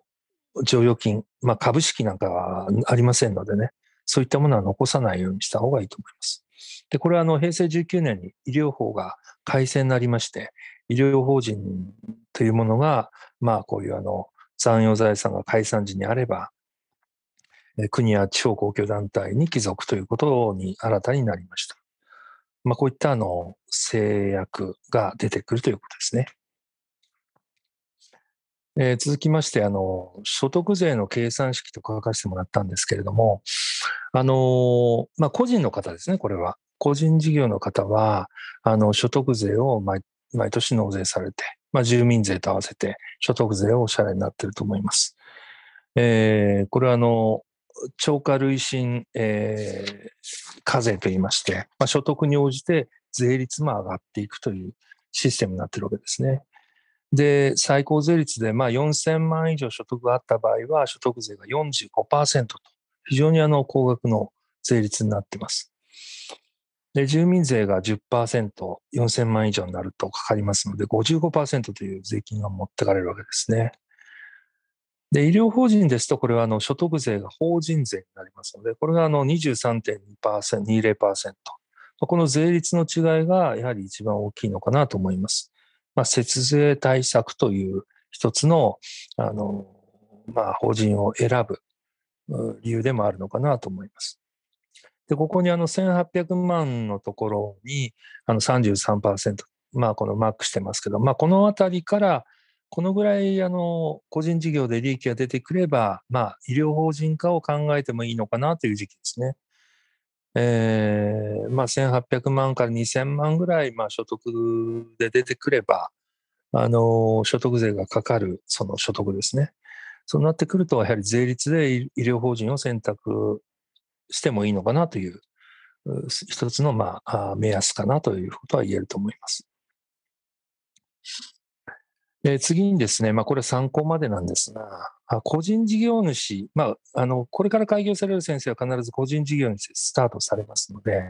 剰余金、まあ、株式なんかはありませんのでね、そういったものは残さないようにした方がいいと思います。で、これはあの平成19年に医療法が改正になりまして、医療法人というものが、まあ、こういうあの残余財産が解散時にあれば、国や地方公共団体に帰属ということに新たになりました。まあ、こういったあの制約が出てくるということですね。えー、続きましてあの、所得税の計算式と書かせてもらったんですけれども、あのまあ、個人の方ですね、これは。個人事業の方は、あの所得税を毎毎年納税されて、まあ、住民税と合わせて所得税をお支払いになっていると思います。えー、これはあの超過累進、えー、課税といいまして、まあ、所得に応じて税率も上がっていくというシステムになっているわけですね。で、最高税率で、まあ、4000万以上所得があった場合は、所得税が45%と、非常にあの高額の税率になっています。で、住民税が10%、4000万以上になるとかかりますので、55%という税金が持ってかれるわけですね。で、医療法人ですと、これはあの所得税が法人税になりますので、これがあの23.2%、20%。この税率の違いがやはり一番大きいのかなと思います。まあ、節税対策という一つの、あの、まあ、法人を選ぶ理由でもあるのかなと思います。で、ここにあの1800万のところにあの33%、まあこのマークしてますけど、まあこのあたりから、このぐらいあの個人事業で利益が出てくれば、まあ、医療法人化を考えてもいいのかなという時期ですね。えーまあ、1800万から2000万ぐらい、まあ、所得で出てくれば、あの所得税がかかるその所得ですね。そうなってくると、やはり税率で医療法人を選択してもいいのかなという、一つの、まあ、目安かなということは言えると思います。で次にですね、まあ、これ参考までなんですが、個人事業主、まあ、あのこれから開業される先生は必ず個人事業主スタートされますので、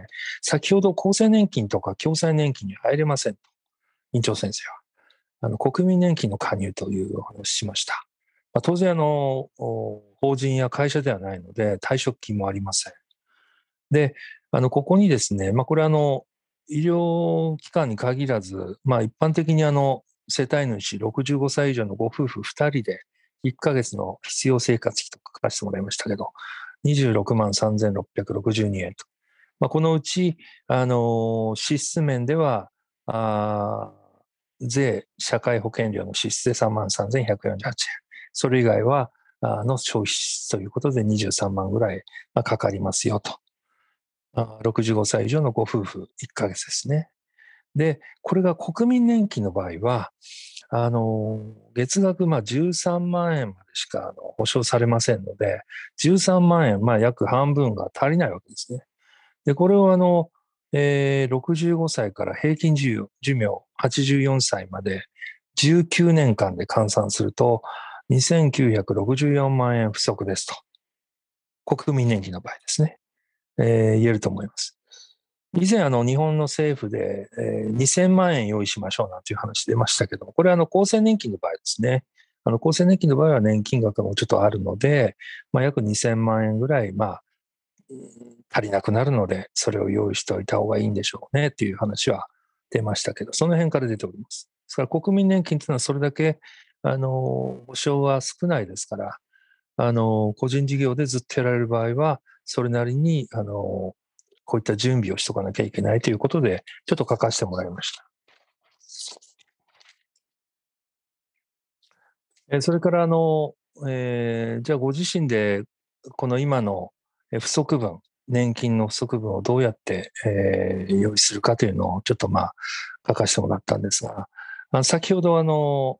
先ほど厚生年金とか共済年金に入れませんと、院長先生は。あの国民年金の加入というお話しました。まあ、当然あの、法人や会社ではないので、退職金もありません。で、あのここにですね、まあ、これあの、医療機関に限らず、まあ、一般的にあの世帯主65歳以上のご夫婦2人で、1ヶ月の必要生活費と書かせてもらいましたけど、26万3662円と。まあ、このうち、あの支出面では、あ税、社会保険料の支出で3万3148円。それ以外は、の消費ということで23万ぐらいかかりますよと。65歳以上のご夫婦1ヶ月ですね。で、これが国民年金の場合は、あの、月額まあ13万円までしかあの保証されませんので、13万円、まあ約半分が足りないわけですね。で、これをあの、えー、65歳から平均寿寿命84歳まで19年間で換算すると、2964万円不足ですと。国民年金の場合ですね。えー、言えると思います。以前、あの、日本の政府で、えー、2000万円用意しましょうなんていう話出ましたけども、これはあの、厚生年金の場合ですね。あの、厚生年金の場合は年金額もちょっとあるので、まあ、約2000万円ぐらい、まあ、足りなくなるので、それを用意しておいた方がいいんでしょうねっていう話は出ましたけど、その辺から出ております。ですから国民年金というのはそれだけあの保証は少ないですからあの個人事業でずっとやられる場合はそれなりにあのこういった準備をしとかなきゃいけないということでちょっと書かせてもらいました。それからあの、えー、じゃあご自身でこの今の不足分年金の不足分をどうやって、えー、用意するかというのをちょっとまあ書かせてもらったんですが先ほどあの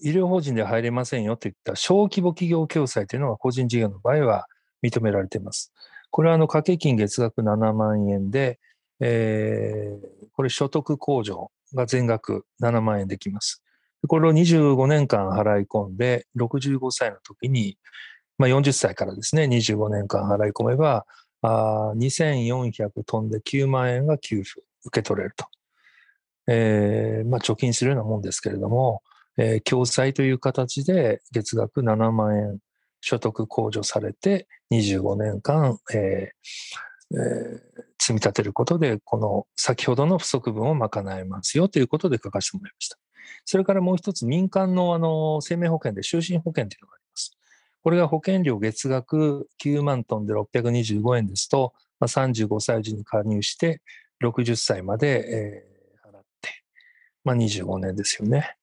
医療法人で入れませんよといった小規模企業共済というのが個人事業の場合は認められています。これはあの掛け金月額7万円で、えー、これ所得控除が全額7万円できます。これを25年間払い込んで、65歳の時に、まあ、40歳からですね、25年間払い込めば、あ2400飛んで9万円が給付、受け取れると。えーまあ、貯金するようなもんですけれども、えー、共済という形で月額7万円所得控除されて25年間、えーえー、積み立てることでこの先ほどの不足分を賄えますよということで書かせてもらいました。それからもう一つ民間のあの生命保険で就寝保険というのがあります。これが保険料月額9万トンで625円ですと、まあ、35歳時に加入して60歳まで、えー、払って、まあ、25年ですよね。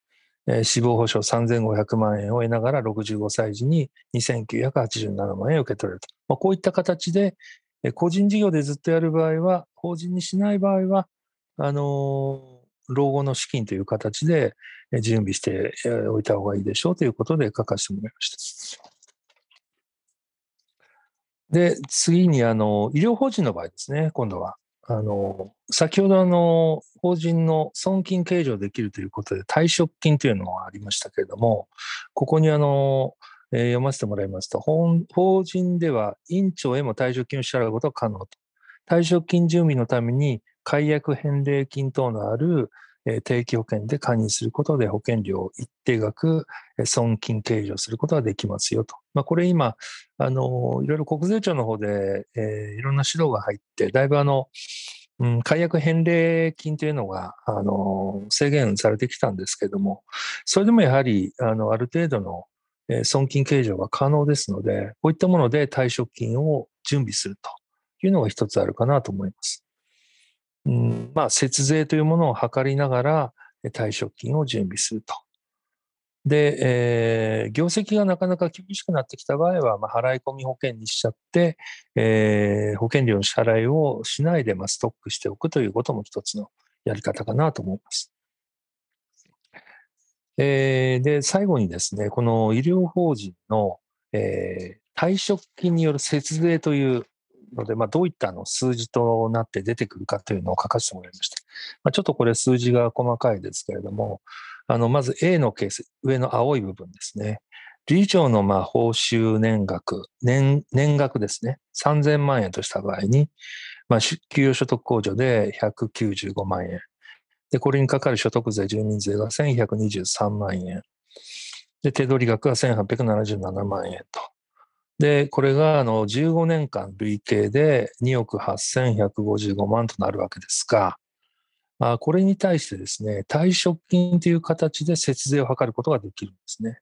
死亡保障3500万円を得ながら65歳時に2987万円を受け取れると。まあ、こういった形で、個人事業でずっとやる場合は、法人にしない場合は、あのー、老後の資金という形で準備しておいた方がいいでしょうということで書かせてもらいました。で、次にあの医療法人の場合ですね、今度は。あの、先ほどあの、法人の損金計上できるということで、退職金というのがありましたけれども、ここにあの、えー、読ませてもらいますと、法人では院長へも退職金を支払うことが可能と。退職金準備のために、解約返礼金等のある定期保険で加入することで保険料を一定額損金計上することができますよと。まあ、これ今、あの、いろいろ国税庁の方で、えー、いろんな指導が入って、だいぶあの、うん、解約返礼金というのが、あの、制限されてきたんですけども、それでもやはり、あの、ある程度の損金計上が可能ですので、こういったもので退職金を準備するというのが一つあるかなと思います。うんまあ、節税というものを図りながら退職金を準備すると。で、えー、業績がなかなか厳しくなってきた場合は、まあ、払い込み保険にしちゃって、えー、保険料の支払いをしないで、まあ、ストックしておくということも一つのやり方かなと思います。えー、で、最後にですね、この医療法人の、えー、退職金による節税というので、まあ、どういったの数字となって出てくるかというのを書かせてもらいました。まあ、ちょっとこれ数字が細かいですけれども、あのまず A のケース、上の青い部分ですね。理事のまあ報酬年額年、年額ですね、3000万円とした場合に、まあ、給与所得控除で195万円。で、これにかかる所得税、住民税が1123万円。で、手取り額が1877万円と。で、これがあの15年間累計で2億8155万となるわけですが、まあ、これに対してですね、退職金という形で節税を図ることができるんですね。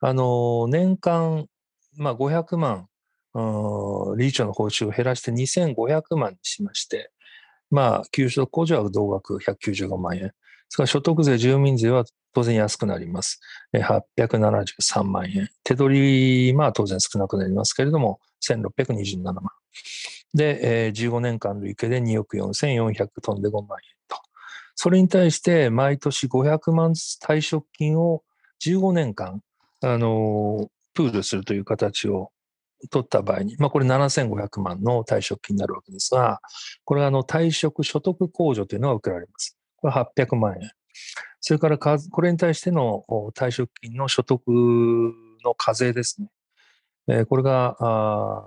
あの、年間、まあ、500万、うん、理事長の報酬を減らして2500万にしまして、まあ、給食控除は同額195万円。それから所得税、住民税は当然安くなります。873万円。手取り、まあ当然少なくなりますけれども、1627万。で、15年間累計で2億4400トンで5万円と。それに対して毎年500万退職金を15年間、あの、プールするという形を取った場合に、まあ、これ7500万の退職金になるわけですが、これはあの退職所得控除というのが受けられます。これ800万円。それからこれに対しての退職金の所得の課税ですね。これが、あ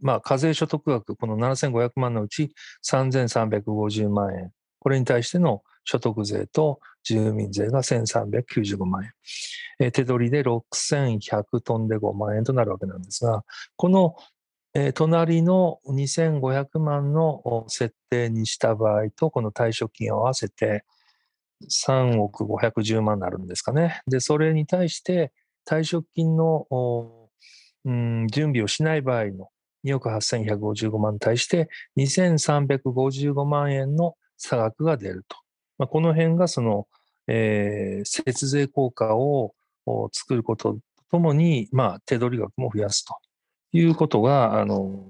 まあ、課税所得額、この7500万のうち3350万円。これに対しての所得税と住民税が1395万円。手取りで6100トンで5万円となるわけなんですが、この、隣の2500万の設定にした場合と、この退職金を合わせて、3億510万になるんですかね。で、それに対して退職金の、うん、準備をしない場合の2億8155万に対して2355万円の差額が出ると。まあ、この辺がその、えー、節税効果を作ることともに、まあ、手取り額も増やすということが、あの、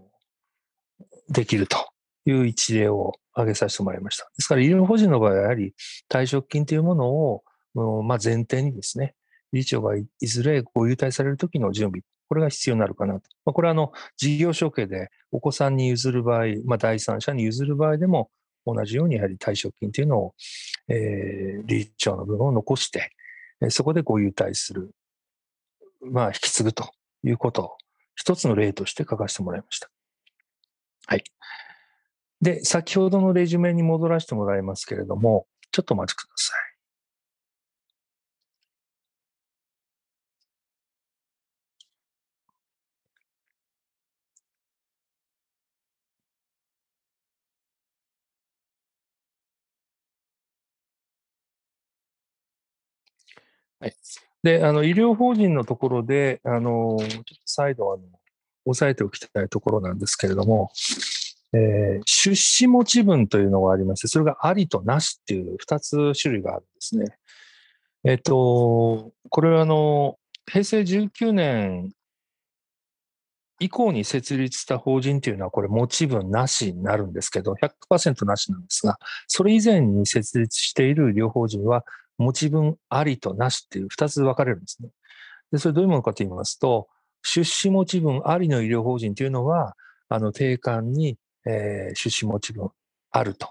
できるという一例を挙げさせてもらいました。ですから、医療法人の場合はやはり退職金というものを、まあ、前提にですね、理事長がいずれご優待される時の準備、これが必要になるかなと。まあ、これはあの事業承継でお子さんに譲る場合、まあ、第三者に譲る場合でも、同じようにやはり退職金というのを、えー、理事長の分を残して、そこでご優待する、まあ、引き継ぐということを、一つの例として書かせてもらいました。はい。で、先ほどのレジュメに戻らせてもらいますけれども、ちょっとお待ちください。はい、であの医療法人のところで、あのちょっと再度あの押さえておきたいところなんですけれども、えー、出資持ち分というのがありまして、それがありとなしっていう2つ種類があるんですね。えっ、と、これはあの、平成19年以降に設立した法人というのは、これ、持ち分なしになるんですけど、100%なしなんですが、それ以前に設立している医療法人は、持ち分ありとなしっていう2つ分かれるんですね。で、それどういうものかと言いますと、出資持ち分ありの医療法人というのは、あの定款にえー、持ち分あると、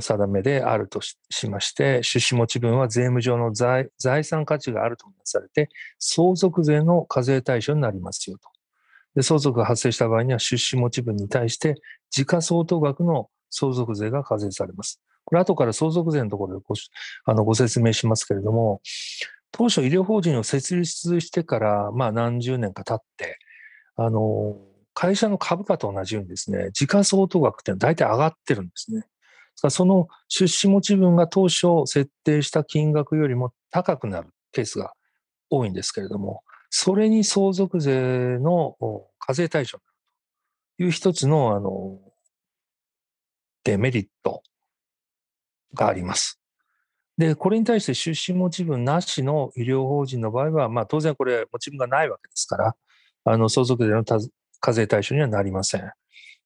定めであるとしまして、出資持ち分は税務上の財産価値があるとみなされて、相続税の課税対象になりますよと。で相続が発生した場合には、出資持ち分に対して、時価相当額の相続税が課税されます。これ、後から相続税のところでごあのご説明しますけれども、当初、医療法人を設立してから、まあ、何十年か経って、あの会社の株価と同じようにですね、時価相当額っていうのは大体上がってるんですね。その出資持ち分が当初設定した金額よりも高くなるケースが多いんですけれども、それに相続税の課税対象になるという一つのあのデメリットがあります。で、これに対して出資持ち分なしの医療法人の場合は、まあ、当然これ持ち分がないわけですから、あの相続税の課税対象にはなりません。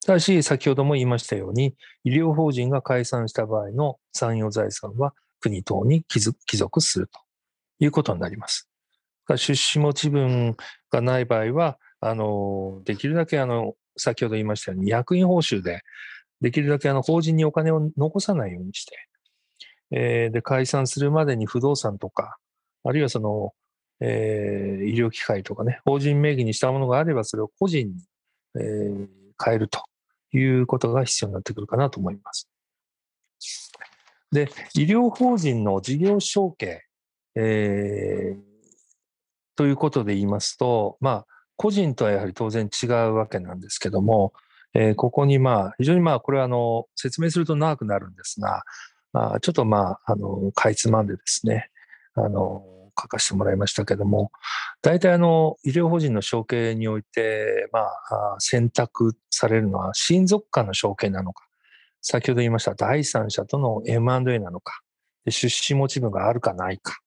ただし、先ほども言いましたように、医療法人が解散した場合の産業財産は国等に帰属するということになります。出資持ち分がない場合は、あのできるだけあの先ほど言いましたように役員報酬でできるだけあの法人にお金を残さないようにして、えー、で解散するまでに不動産とかあるいはそのえー、医療機械とかね、法人名義にしたものがあれば、それを個人に、えー、変えるということが必要になってくるかなと思います。で、医療法人の事業承継、えー、ということで言いますと、まあ、個人とはやはり当然違うわけなんですけども、えー、ここにまあ、非常にまあ、これはあの、説明すると長くなるんですが、まあ、ちょっとまあ、あの、かいつまんでですね、あの、書かせてもらいましたけども、大体あの、医療法人の承継において、まあ、選択されるのは親族間の承継なのか、先ほど言いました第三者との M&A なのか、出資持ち分があるかないか、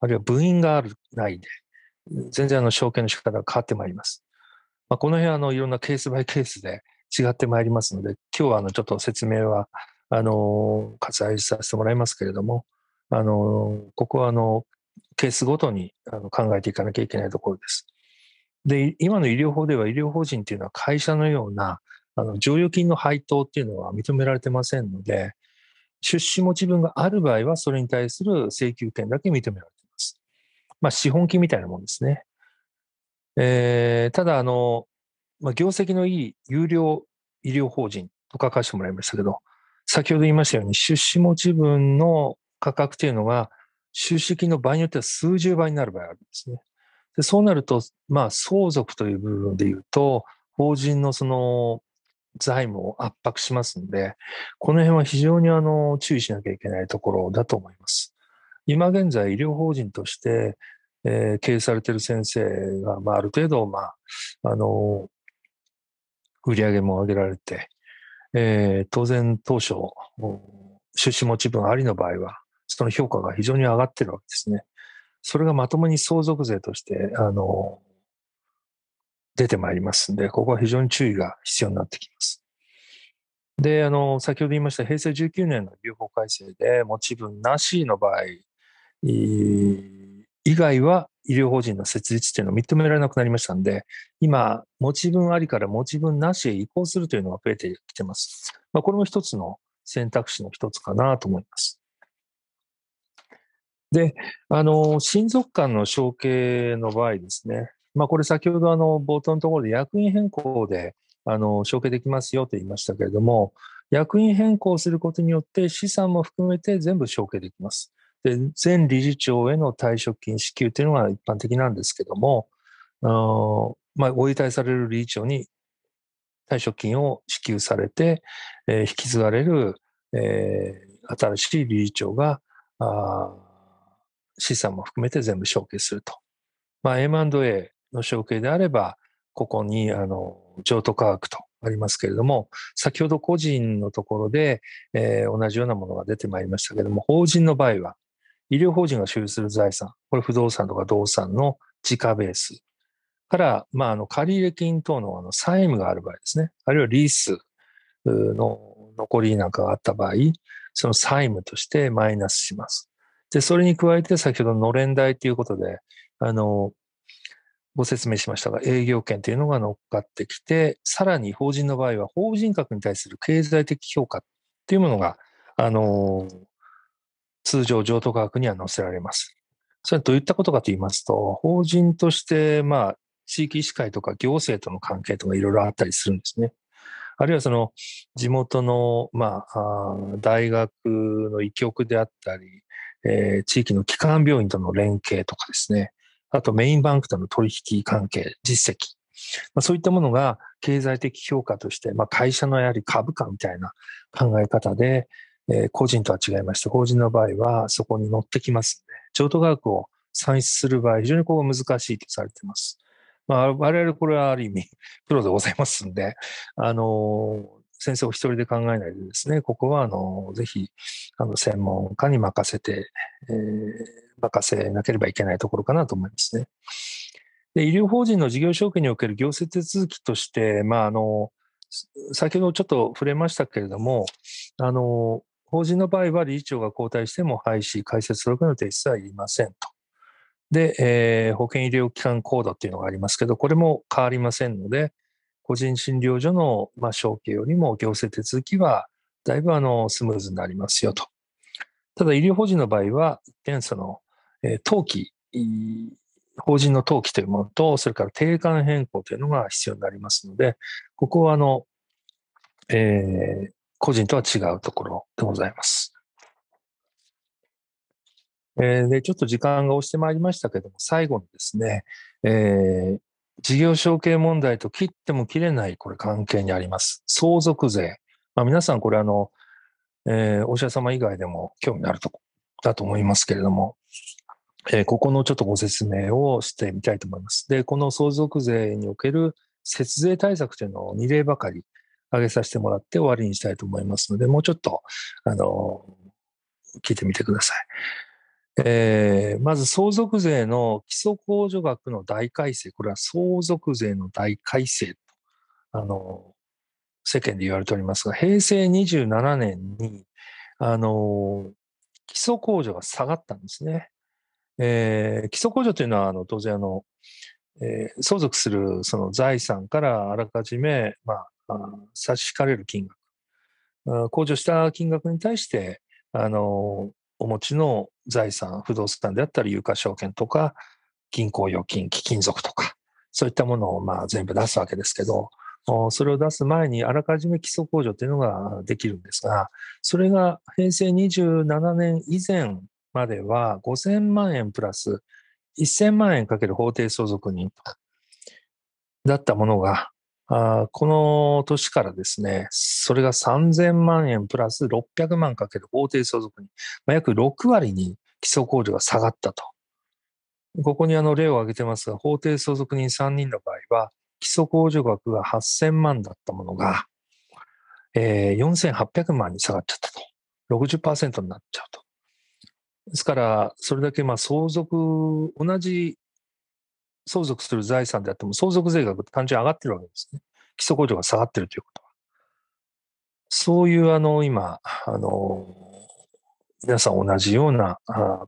あるいは部員がある、ないで、全然あの、承継の仕方が変わってまいります。まあ、この辺あの、いろんなケースバイケースで違ってまいりますので、今日はあの、ちょっと説明は、あの、割愛させてもらいますけれども、あの、ここはあの、ケースごとにあの考えていかなきゃいけないところです。で、今の医療法では医療法人というのは会社のようなあの剰余金の配当っていうのは認められてませんので、出資持ち分がある場合はそれに対する請求権だけ認められています。まあ、資本金みたいなもんですね。えー、ただあの、まあ、業績のいい有料医療法人と書かせてもらいましたけど、先ほど言いましたように出資持ち分の価格というのが収支金の場合によっては数十倍になる場合があるんですね。でそうなると、まあ、相続という部分で言うと、法人のその財務を圧迫しますんで、この辺は非常にあの注意しなきゃいけないところだと思います。今現在、医療法人として、えー、経営されている先生が、まあ、ある程度、まあ、あの売り上げも上げられて、えー、当然当初、出資持ち分ありの場合は、その評価が非常に上がってるわけですね。それがまともに相続税として、あの、出てまいりますんで、ここは非常に注意が必要になってきます。で、あの、先ほど言いました平成19年の流保改正で、持ち分なしの場合、以外は医療法人の設立というのを認められなくなりましたので、今、持ち分ありから持ち分なしへ移行するというのが増えてきてます。まあ、これも一つの選択肢の一つかなと思います。で、あの、親族間の承継の場合ですね、まあ、これ先ほどあの冒頭のところで役員変更であの承継できますよと言いましたけれども、役員変更することによって資産も含めて全部承継できます。で、前理事長への退職金支給というのが一般的なんですけども、あのまあ、ご遺される理事長に退職金を支給されて、えー、引き継がれる、えー、新しい理事長が、あ資産も含めて全部承継すると。まあ、M&A の承継であれば、ここにあの譲渡価格とありますけれども、先ほど個人のところで、えー、同じようなものが出てまいりましたけれども、法人の場合は、医療法人が所有する財産、これ不動産とか動産の時価ベースから、まあ、あの借入金等のあの債務がある場合ですね、あるいはリースの残りなんかがあった場合、その債務としてマイナスします。で、それに加えて先ほどのれん代ということで、あの、ご説明しましたが、営業権というのが乗っかってきて、さらに法人の場合は、法人格に対する経済的評価というものが、あの、通常譲渡価格には載せられます。それはどういったことかと言いますと、法人として、まあ、地域医師会とか行政との関係とかいろいろあったりするんですね。あるいはその地元の、まあ、大学の医局であったり、えー、地域の基幹病院との連携とかですね、あとメインバンクとの取引関係、実績、まあ、そういったものが経済的評価として、まあ、会社のやはり株価みたいな考え方で、えー、個人とは違いまして、法人の場合はそこに乗ってきますので、譲渡額を算出する場合、非常にこが難しいとされています。まあ、我々これはある意味、プロでございますんで、あの先生お一人で考えないでですね、ここはあのぜひあの専門家に任せて、えー、任せなければいけないところかなと思いますね。で医療法人の事業承継における行政手続きとして、まあ、あの先ほどちょっと触れましたけれども、あの法人の場合は理事長が交代しても廃止、開設録の提出はいりませんと。で、えー、保険医療機関コードっていうのがありますけど、これも変わりませんので、個人診療所の、まあ、承継よりも行政手続きは、だいぶあの、スムーズになりますよと。ただ、医療法人の場合は、一点その、えー、登記、法人の登記というものと、それから定款変更というのが必要になりますので、ここはあの、えー、個人とは違うところでございます。えー、で、ちょっと時間が押してまいりましたけども、最後にですね、えー、事業承継問題と切っても切れない、これ関係にあります。相続税。まあ、皆さんこれあの、えー、お医者様以外でも興味のあるとこだと思いますけれども、えー、ここのちょっとご説明をしてみたいと思います。で、この相続税における節税対策というのを2例ばかり挙げさせてもらって終わりにしたいと思いますので、もうちょっと、あの、聞いてみてください。えー、まず相続税の基礎控除額の大改正、これは相続税の大改正と、あの、世間で言われておりますが、平成27年に、あの、基礎控除が下がったんですね。えー、基礎控除というのは、あの、当然あの、えー、相続するその財産からあらかじめ、まあ、差し引かれる金額、控除した金額に対して、あの、お持ちの財産、不動産であったり、有価証券とか、銀行預金、貴金属とか、そういったものをまあ全部出すわけですけど、それを出す前にあらかじめ基礎控除というのができるんですが、それが平成27年以前までは5000万円プラス1000万円かける法定相続人だったものが、あこの年からですね、それが3000万円プラス600万かける法定相続に、まあ、約6割に基礎控除が下がったと。ここにあの例を挙げてますが、法定相続人3人の場合は、基礎控除額が8000万だったものが、えー、4800万に下がっちゃったと。60%になっちゃうと。ですから、それだけまあ相続、同じ相続する財産であっても、相続税額って単純に上がってるわけですね。基礎控除が下がってるということは。そういう、あの、今、あの、皆さん同じような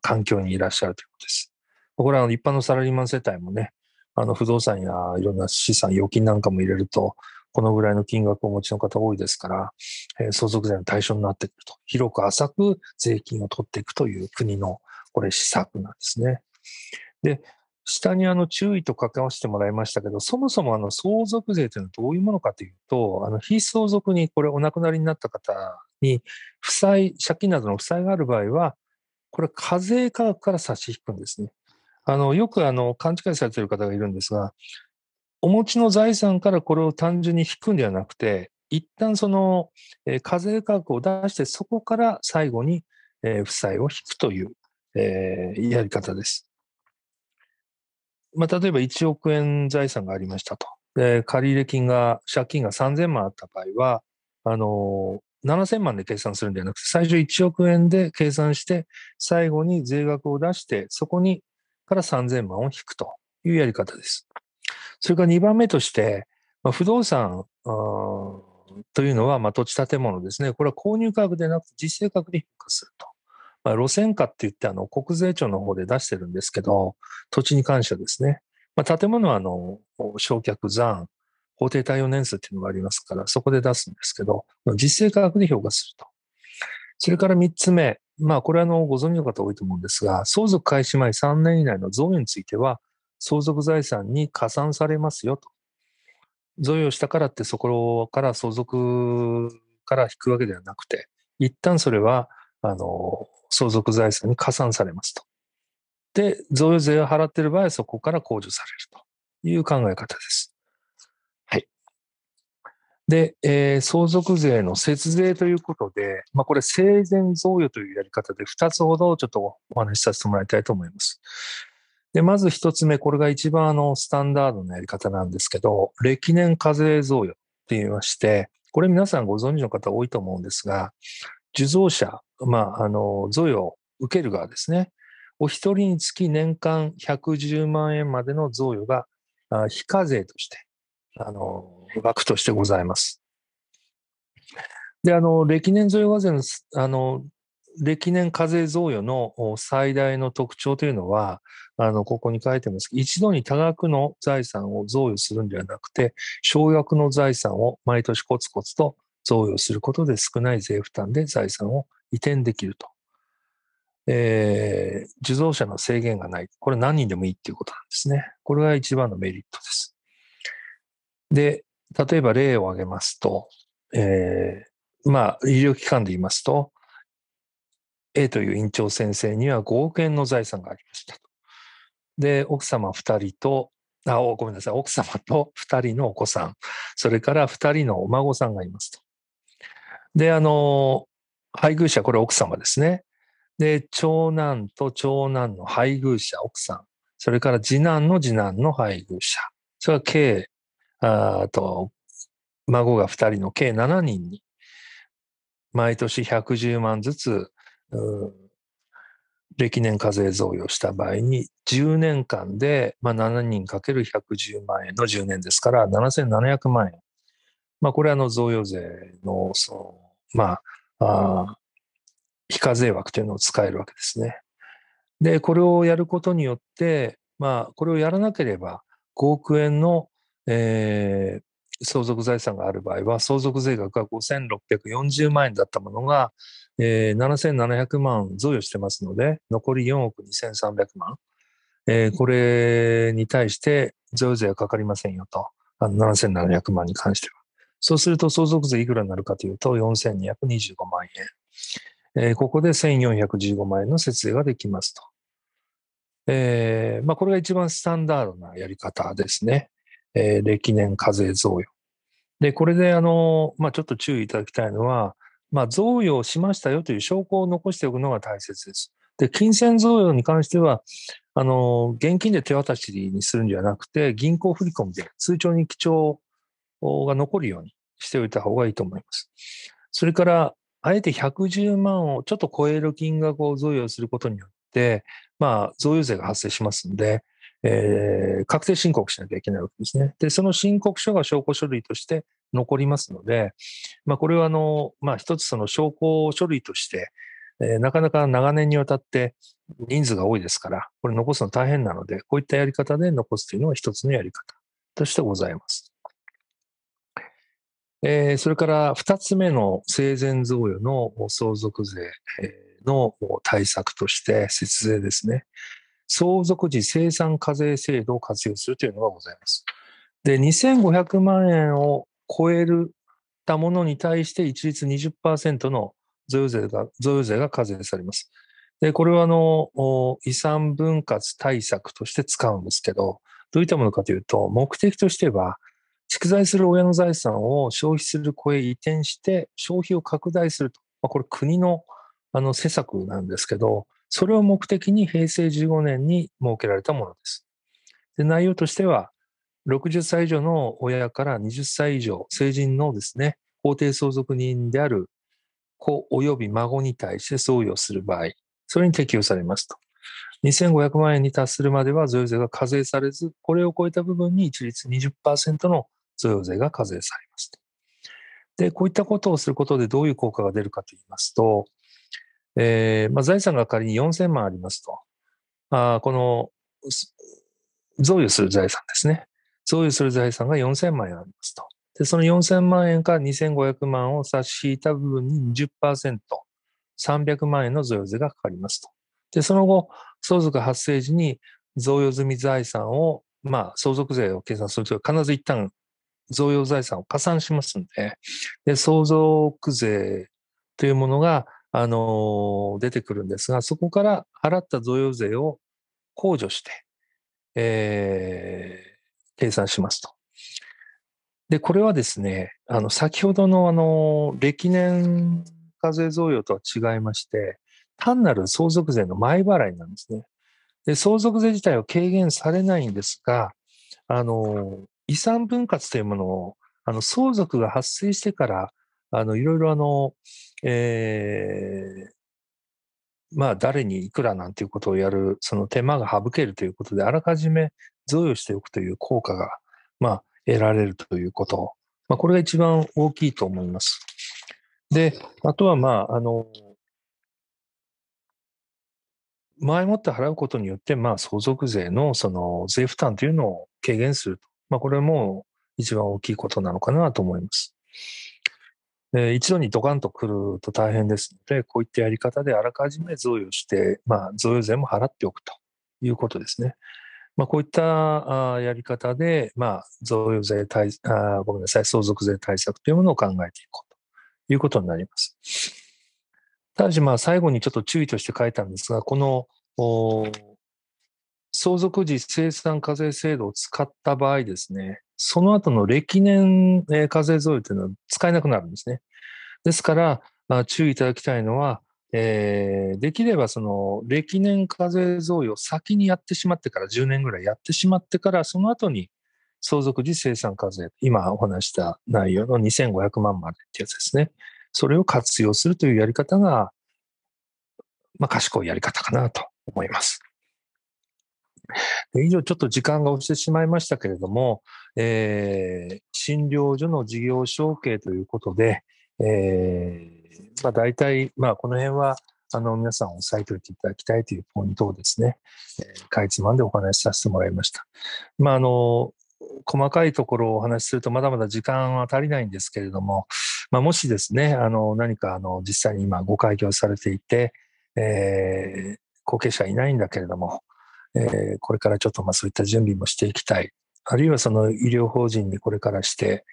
環境にいらっしゃるということです。これは一般のサラリーマン世帯もね、あの不動産やいろんな資産、預金なんかも入れると、このぐらいの金額をお持ちの方多いですから、えー、相続税の対象になってくると。広く浅く税金を取っていくという国の、これ施策なんですね。で、下にあの注意と書かせてもらいましたけど、そもそもあの相続税というのはどういうものかというと、あの非相続にこれお亡くなりになった方に、負債、借金などの負債がある場合は、これ課税価格から差し引くんですね。あの、よくあの、勘違いされている方がいるんですが、お持ちの財産からこれを単純に引くんではなくて、一旦その、え課税価格を出して、そこから最後に、え負債を引くという、えー、やり方です。まあ、例えば1億円財産がありましたと。で、借入金が、借金が3000万あった場合は、あの、7000万で計算するんじゃなくて、最初1億円で計算して、最後に税額を出して、そこにから3000万を引くというやり方です。それから2番目として、まあ、不動産というのは、まあ、土地建物ですね。これは購入価格でなくて、実勢価格で評価すると。まあ、路線価って言ってあの国税庁の方で出してるんですけど、土地に関してですね、まあ、建物はあの焼却残、法定対応年数っていうのがありますから、そこで出すんですけど、実勢価格で評価すると。それから3つ目、まあ、これはあのご存知の方多いと思うんですが、相続開始前3年以内の贈与については、相続財産に加算されますよと。贈与したからって、そこから相続から引くわけではなくて、一旦それは、あの、相続財産に加算されますと。で、贈与税を払っている場合、そこから控除されるという考え方です。はい。で、えー、相続税の節税ということで、まあ、これ、生前贈与というやり方で2つほどちょっとお話しさせてもらいたいと思います。で、まず1つ目、これが一番あのスタンダードなやり方なんですけど、歴年課税贈与って言いまして、これ皆さんご存知の方多いと思うんですが、受贈者、まあ、あの贈与を受ける側ですね、お一人につき年間110万円までの贈与が非課税として、あの枠としてございます。で、あの歴年贈与課税のあの歴年課税贈与の最大の特徴というのは、あのここに書いてます一度に多額の財産を贈与するんではなくて、少額の財産を毎年コツコツと贈与することで少ない税負担で財産を移転できると。えー、受贈者の制限がない。これ何人でもいいっていうことなんですね。これが一番のメリットです。で、例えば例を挙げますと、えー、まあ、医療機関で言いますと、A という院長先生には5億円の財産がありましたと。で、奥様2人と、あ、ごめんなさい、奥様と2人のお子さん、それから2人のお孫さんがいますと。で、あの、配偶者、これ奥様ですね。で、長男と長男の配偶者、奥さん。それから次男の次男の配偶者。それは計、あと、孫が2人の計7人に、毎年110万ずつ、歴年課税贈与した場合に、10年間で、まあ、7人かける110万円の10年ですから、7700万円まあ、これはの贈与税のその、まあ、あ非課税枠というのを使えるわけですね。で、これをやることによって、まあ、これをやらなければ、5億円の、えー、相続財産がある場合は、相続税額が5640万円だったものが、えー、7700万贈与してますので、残り4億2300万。えー、これに対して、贈与税はかかりませんよと。7700万に関しては。そうすると相続税いくらになるかというと4225万円。えー、ここで1415万円の節税ができますと。えーまあ、これが一番スタンダードなやり方ですね。えー、歴年課税贈与。で、これであの、まあ、ちょっと注意いただきたいのは、まあ、贈与しましたよという証拠を残しておくのが大切です。で、金銭贈与に関しては、あの、現金で手渡しにするんじゃなくて、銀行振込で通帳に記帳が残るようにしておいた方がいいと思います。それから、あえて110万をちょっと超える金額を贈与することによって、まあ、贈与税が発生しますので、えー、確定申告しなきゃいけないわけですね。で、その申告書が証拠書類として残りますので、まあ、これはあの、まあ、一つその証拠書類として、えー、なかなか長年にわたって人数が多いですから、これ残すの大変なので、こういったやり方で残すというのが一つのやり方としてございます。えー、それから2つ目の生前贈与の相続税の対策として節税ですね。相続時生産課税制度を活用するというのがございます。で、2500万円を超えるたものに対して一律20%の贈与税が、贈与税が課税されます。で、これはあの、遺産分割対策として使うんですけど、どういったものかというと、目的としては、蓄財する親の財産を消費する子へ移転して消費を拡大すると、まあ、これ国のあの施策なんですけど、それを目的に平成15年に設けられたものです。で内容としては、60歳以上の親から20歳以上、成人のですね、法定相続人である子及び孫に対して贈与する場合、それに適用されますと。2500万円に達するまでは贈与税が課税されず、これを超えた部分に一律20%の贈与税が課税されますで、こういったことをすることでどういう効果が出るかと言いますと、えー、まあ、財産が仮に4000万ありますと、あこの贈与する財産ですね。贈与する財産が4000万円ありますと。で、その4000万円から2500万を差し引いた部分に20%、300万円の贈与税がかかりますと。で、その後、相続発生時に贈与済み財産を、まあ、相続税を計算するときは必ず一旦贈与財産を加算しますんで、で相続税というものが、あの出てくるんですが、そこから払った贈与税を控除して、えー、計算しますと。で、これはですね、あの、先ほどのあの、歴年課税贈与とは違いまして、単なる相続税の前払いなんですね。で、相続税自体は軽減されないんですが、あの、遺産分割というものをあの相続が発生してからあのいろいろあの、えー、まあ、誰にいくらなんていうことをやる、その手間が省けるということで、あらかじめ贈与しておくという効果が、まあ、得られるということ。まあ、これが一番大きいと思います。で、あとは、まあ、あの、前もって払うことによって、まあ、相続税のその税負担というのを軽減すると。まあ、これも一番大きいことなのかなと思います。えー、一度にドカンと来ると大変ですので、こういったやり方であらかじめ贈与して、まあ、贈与税も払っておくということですね。まあ、こういったあやり方で、まあ、贈与税対あ、ごめんなさい、相続税対策というものを考えていこうということになります。ただし、まあ、最後にちょっと注意として書いたんですが、この、相続時生産課税制度を使った場合ですね、その後の歴年課税贈与というのは使えなくなるんですね。ですから、まあ、注意いただきたいのは、えー、できればその歴年課税贈与を先にやってしまってから10年ぐらいやってしまってからその後に相続時生産課税今お話した内容の2500万までってやつですねそれを活用するというやり方が、まあ、賢いやり方かなと思います。以上、ちょっと時間が押してしまいましたけれども、えー、診療所の事業承継ということで、えー、まあ、大体、まあ、この辺は、あの、皆さん押さえておいていただきたいというポイントをですね、えー、かいつまんでお話しさせてもらいました。まあ、あの、細かいところをお話しするとまだまだ時間は足りないんですけれども、まあ、もしですね、あの、何か、あの、実際に今ご開業されていて、えー、後継者いないんだけれども、えこれからちょっとまあそういった準備もしていきたい。あるいはその医療法人にこれからして、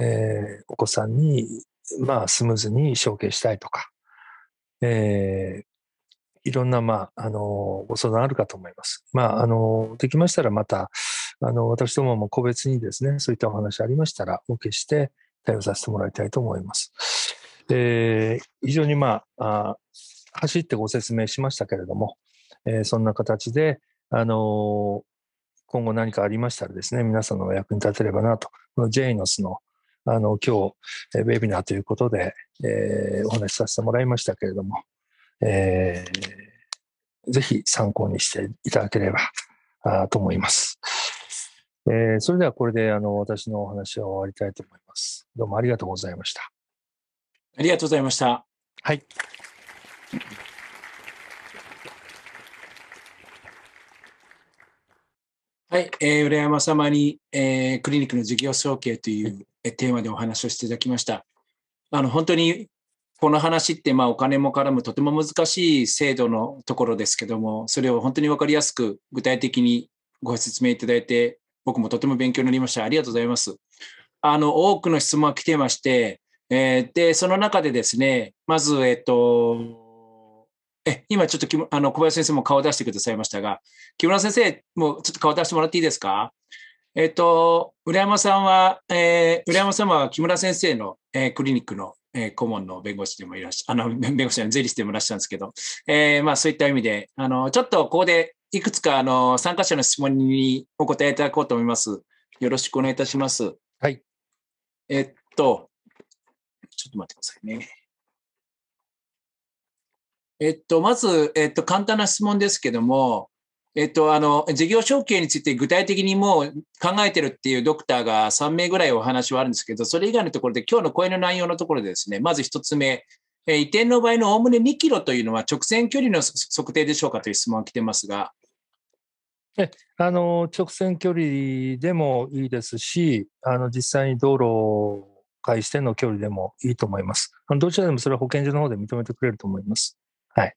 えお子さんにまあスムーズに承継したいとか、えいろんな、まあ、あの、ご相談あるかと思います。まあ、あの、できましたらまた、あの、私どもも個別にですね、そういったお話ありましたら、お受けして対応させてもらいたいと思います。えー、非常に、まあ、あ走ってご説明しましたけれども、えー、そんな形で、あの、今後何かありましたらですね、皆さんのお役に立てればなと。このジェイ o s の、あの、今日、ウェビナーということで、えー、お話しさせてもらいましたけれども、えー、ぜひ参考にしていただければあと思います。えー、それではこれであの私のお話を終わりたいと思います。どうもありがとうございました。ありがとうございました。はい。はい、えー、浦山様に、えー、クリニックの事業承継という、えテーマでお話をしていただきました。あの本当にこの話って、まあ、お金も絡むとても難しい制度のところですけども、それを本当に分かりやすく具体的にご説明いただいて、僕もとても勉強になりました。ありがとうございます。あの多くの質問が来てまして、えー、でその中でですね、まず、えっ、ー、と、え今ちょっとあの小林先生も顔出してくださいましたが、木村先生、もうちょっと顔出してもらっていいですか。えっ、ー、と、浦山さんは、えー、浦山様は木村先生の、えー、クリニックの、えー、顧問の弁護士でもいらっしゃ、あの、弁護士の税理士でもいらっしゃるんですけど、えー、まあそういった意味で、あの、ちょっとここでいくつか、あの、参加者の質問にお答えいただこうと思います。よろしくお願いいたします。はい。えっと、ちょっと待ってくださいね。えっと、まず、えっと、簡単な質問ですけども、えっと、あの、事業承継について具体的にもう考えてるっていうドクターが3名ぐらいお話はあるんですけど、それ以外のところで今日の声の内容のところでですね、まず1つ目、え移転の場合のおおむね2キロというのは直線距離の測定でしょうかという質問が来てますが。えあの直線距離でもいいですしあの実際に道路を介しての距離でもいいと思います。どちらでもそれは保健所の方で認めてくれると思います。はい。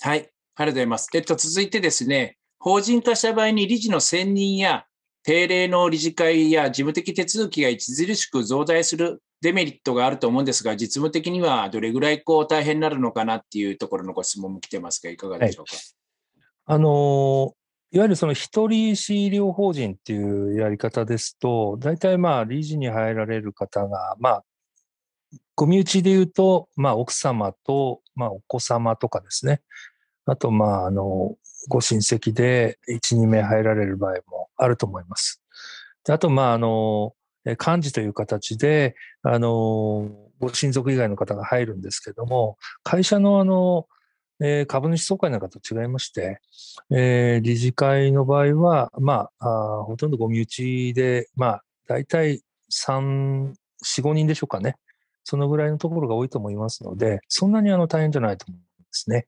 はい。ありがとうございます。えっと、続いてですね、法人化した場合に理事の選任や定例の理事会や事務的手続きが著しく増大するデメリットがあると思うんですが、実務的にはどれぐらいこう大変になるのかなっていうところのご質問も来てますが、いかがでしょうか。はい、あのいわゆるその一人医療法人っていうやり方ですと、大体まあ理事に入られる方が、まあご身内で言うと、まあ、奥様と、まあ、お子様とかですね。あと、まあ、あの、ご親戚で1、2名入られる場合もあると思います。あと、まあ、あの、幹事という形で、あの、ご親族以外の方が入るんですけども、会社のあの、えー、株主総会なんかと違いまして、えー、理事会の場合は、まあ、あほとんどご身内で、まあ、大体3、4、5人でしょうかね。そのぐらいのところが多いと思いますので、そんなにあの大変じゃないと思うんですね。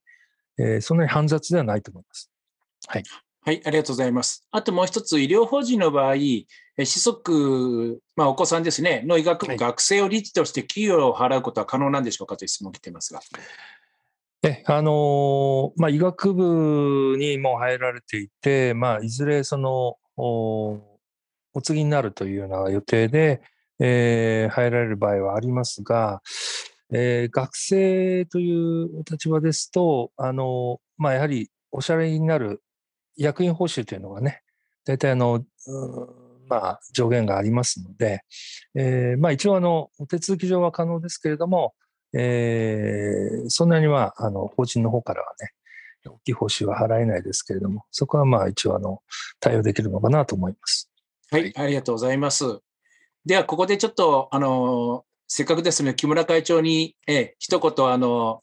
えー、そんなに煩雑ではないと思います。はい。はい、ありがとうございます。あともう一つ、医療法人の場合、子息、まあ、お子さんですね、の医学部、学生を理事として給与を払うことは可能なんでしょうかという質問が来てますが。えあのまあ、医学部にも入られていて、まあ、いずれそのおお継になるというような予定で、えー、入られる場合はありますが、えー、学生という立場ですと、あのまあ、やはりおしゃれになる役員報酬というのがね、大体あの、まあ、上限がありますので、えーまあ、一応あの手続き上は可能ですけれども、えー、そんなにはあの法人の方からはね、大きい報酬は払えないですけれども、そこはまあ一応あの対応できるのかなと思います。はい、ありがとうございます。では、ここでちょっと、あの、せっかくですね木村会長に、え一言、あの、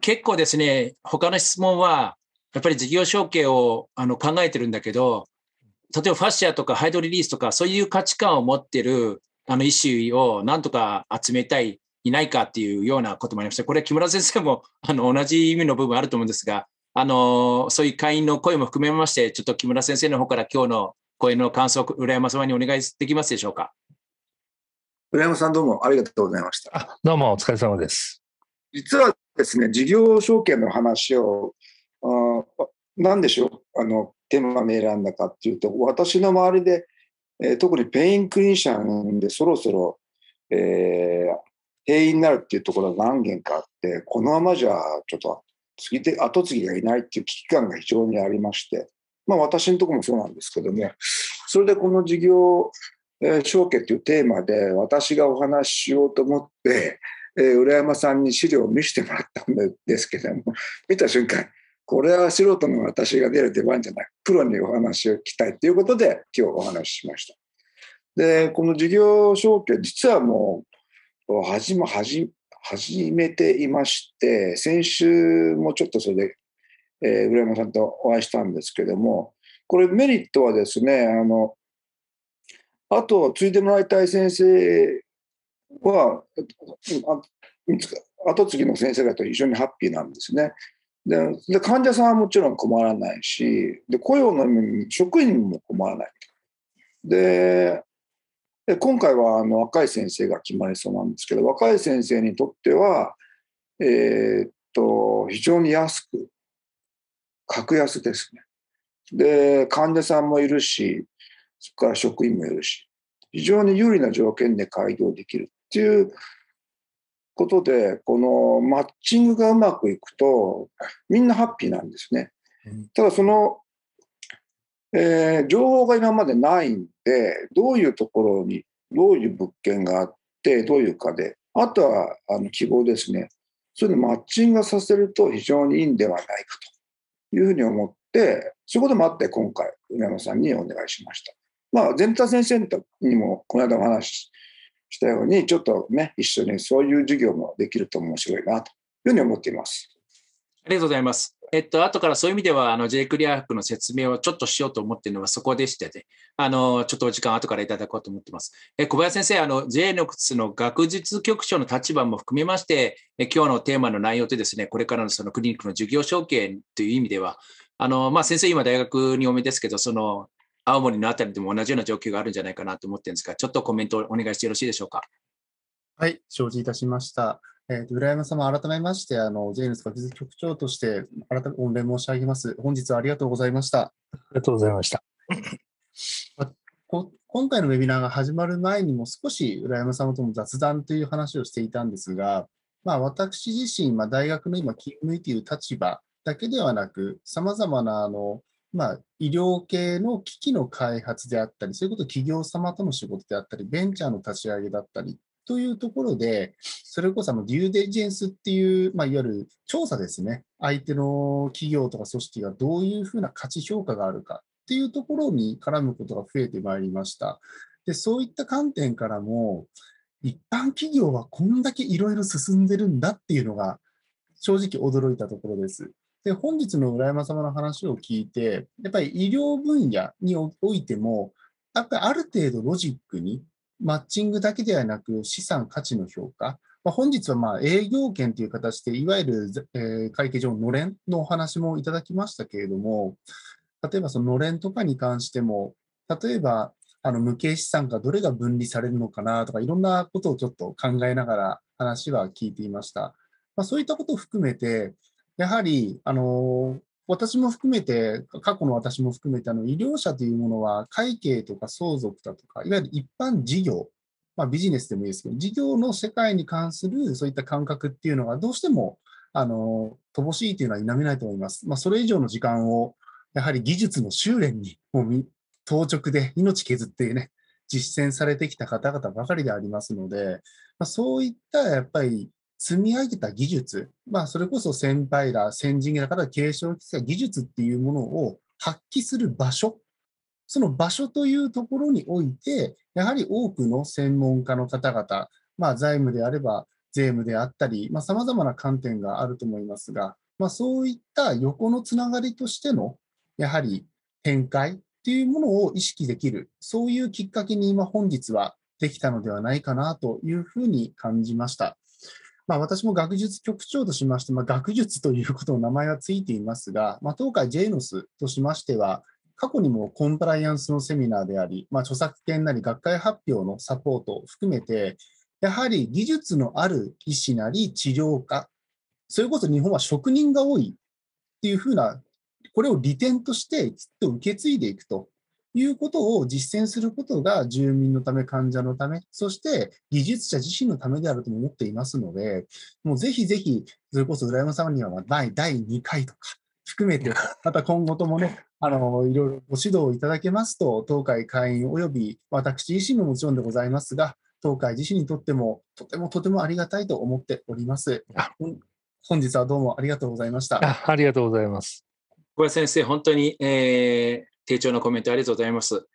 結構ですね、他の質問は、やっぱり事業承継をあの考えてるんだけど、例えばファッシャーとかハイドリリースとか、そういう価値観を持ってるあのイシューをなんとか集めたい、いないかっていうようなこともありました。これ、木村先生もあの同じ意味の部分あると思うんですが、あのそういう会員の声も含めまして、ちょっと木村先生の方から今日の声の感想を浦山様にお願いできますでしょうか。浦山さんどうもありがとうございました。あどうもお疲れ様です。実はですね、事業証券の話を、あ何でしょう、あの、テーマに選んだかっていうと、私の周りで、えー、特にペインクリニシャンでそろそろ、えー、閉院になるっていうところが何件かあって、このままじゃちょっと次、で、後継ぎがいないっていう危機感が非常にありまして、まあ私のところもそうなんですけども、それでこの事業えー、証家っていうテーマで私がお話ししようと思って、えー、浦山さんに資料を見せてもらったんですけども見た瞬間これは素人の私が出る出番じゃないプロにお話を聞きたいということで今日お話ししました。でこの事業承継実はもう始始始めていまして先週もちょっとそれで、えー、浦山さんとお会いしたんですけどもこれメリットはですねあのあと、継いでもらいたい先生は、後継ぎの先生方と非常にハッピーなんですね。で患者さんはもちろん困らないしで雇用の職員も困らないで今回はあの若い先生が決まりそうなんですけど若い先生にとっては、えー、っと非常に安く格安ですねで患者さんもいるしそこから職員もいるし、非常に有利な条件で開業できるっていうことで、このマッチングがうまくいくと、みんなハッピーなんですね。ただその、えー、情報が今までないんで、どういうところに、どういう物件があって、どういうかで、あとはあの希望ですね。そういうのマッチングさせると非常にいいんではないかというふうに思って、そこであって今回、梅山さんにお願いしました。まあ、全田先生にもこの間お話ししたように、ちょっとね、一緒にそういう授業もできると面白いなというふうに思っています。ありがとうございます。えっと、後からそういう意味では、あの、J クリア博の説明をちょっとしようと思っているのはそこでしてで、あの、ちょっとお時間後からいただこうと思ってます。え、小林先生、あの、J の靴の学術局長の立場も含めまして、え、今日のテーマの内容とですね、これからのそのクリニックの授業証券という意味では、あの、まあ、先生、今大学におめですけど、その、青森のあたりでも同じような状況があるんじゃないかなと思ってるんですが、ちょっとコメントをお願いしてよろしいでしょうか。はい、承知いたしました。えーと、浦山様、改めまして、あのジェームズ学術局長として、改め御礼申し上げます。本日はありがとうございました。ありがとうございました。まこ今回のウェビナーが始まる前にも、少し浦山様とも雑談という話をしていたんですが、まあ、私自身、まあ、大学の今、勤務医という立場だけではなく、さまざまなあのまあ、医療系の機器の開発であったり、そういうこと企業様との仕事であったり、ベンチャーの立ち上げだったりというところで、それこそあのデューデジェンスっていう、まあ、いわゆる調査ですね、相手の企業とか組織がどういうふうな価値評価があるかっていうところに絡むことが増えてまいりました。でそういった観点からも、一般企業はこんだけいろいろ進んでるんだっていうのが、正直驚いたところです。で、本日の浦山様の話を聞いて、やっぱり医療分野においても、やっぱりある程度ロジックに、マッチングだけではなく、資産価値の評価、まあ、本日はま営業権という形で、いわゆる、え会計上のれんのお話もいただきましたけれども、例えばそののれんとかに関しても、例えばあの無形資産がどれが分離されるのかなとか、いろんなことをちょっと考えながら話は聞いていました。まあ、そういったことを含めて、やはり、あの、私も含めて、過去の私も含めて、あの、医療者というものは、会計とか相続だとか、いわゆる一般事業、まあ、ビジネスでもいいですけど、事業の世界に関するそういった感覚っていうのが、どうしても、あの、乏しいというのは否めないと思います。まあ、それ以上の時間を、やはり技術の修練に、もう、当直で命削ってね、実践されてきた方々ばかりでありますので、まあ、そういったやっぱり積み上げた技術、まあ、それこそ先輩ら、先人らから継承してきた技術っていうものを発揮する場所、その場所というところにおいて、やはり多くの専門家の方々、まあ、財務であれば税務であったり、さまざ、あ、まな観点があると思いますが、まあ、そういった横のつながりとしての、やはり展開っていうものを意識できる、そういうきっかけに今、本日はできたのではないかなというふうに感じました。まあ、私も学術局長としまして、まあ、学術ということの名前はついていますが、まあ、当会 JNOS としましては、過去にもコンプライアンスのセミナーであり、まあ、著作権なり学会発表のサポートを含めて、やはり技術のある医師なり治療家、それこそ日本は職人が多いっていうふうな、これを利点としてきっと受け継いでいくということを実践することが住民のため、患者のため、そして技術者自身のためであるとも思っていますので、もうぜひぜひ、それこそ浦山さんには第第2回とか含めて、また今後ともね、あの、いろいろご指導いただけますと、東海会員及び私自身ももちろんでございますが、東海自身にとってもとてもとてもありがたいと思っております。本日はどうもありがとうございました。ありがとうございます。小林先生、本当に、えー、丁重なコメントありがとうございます。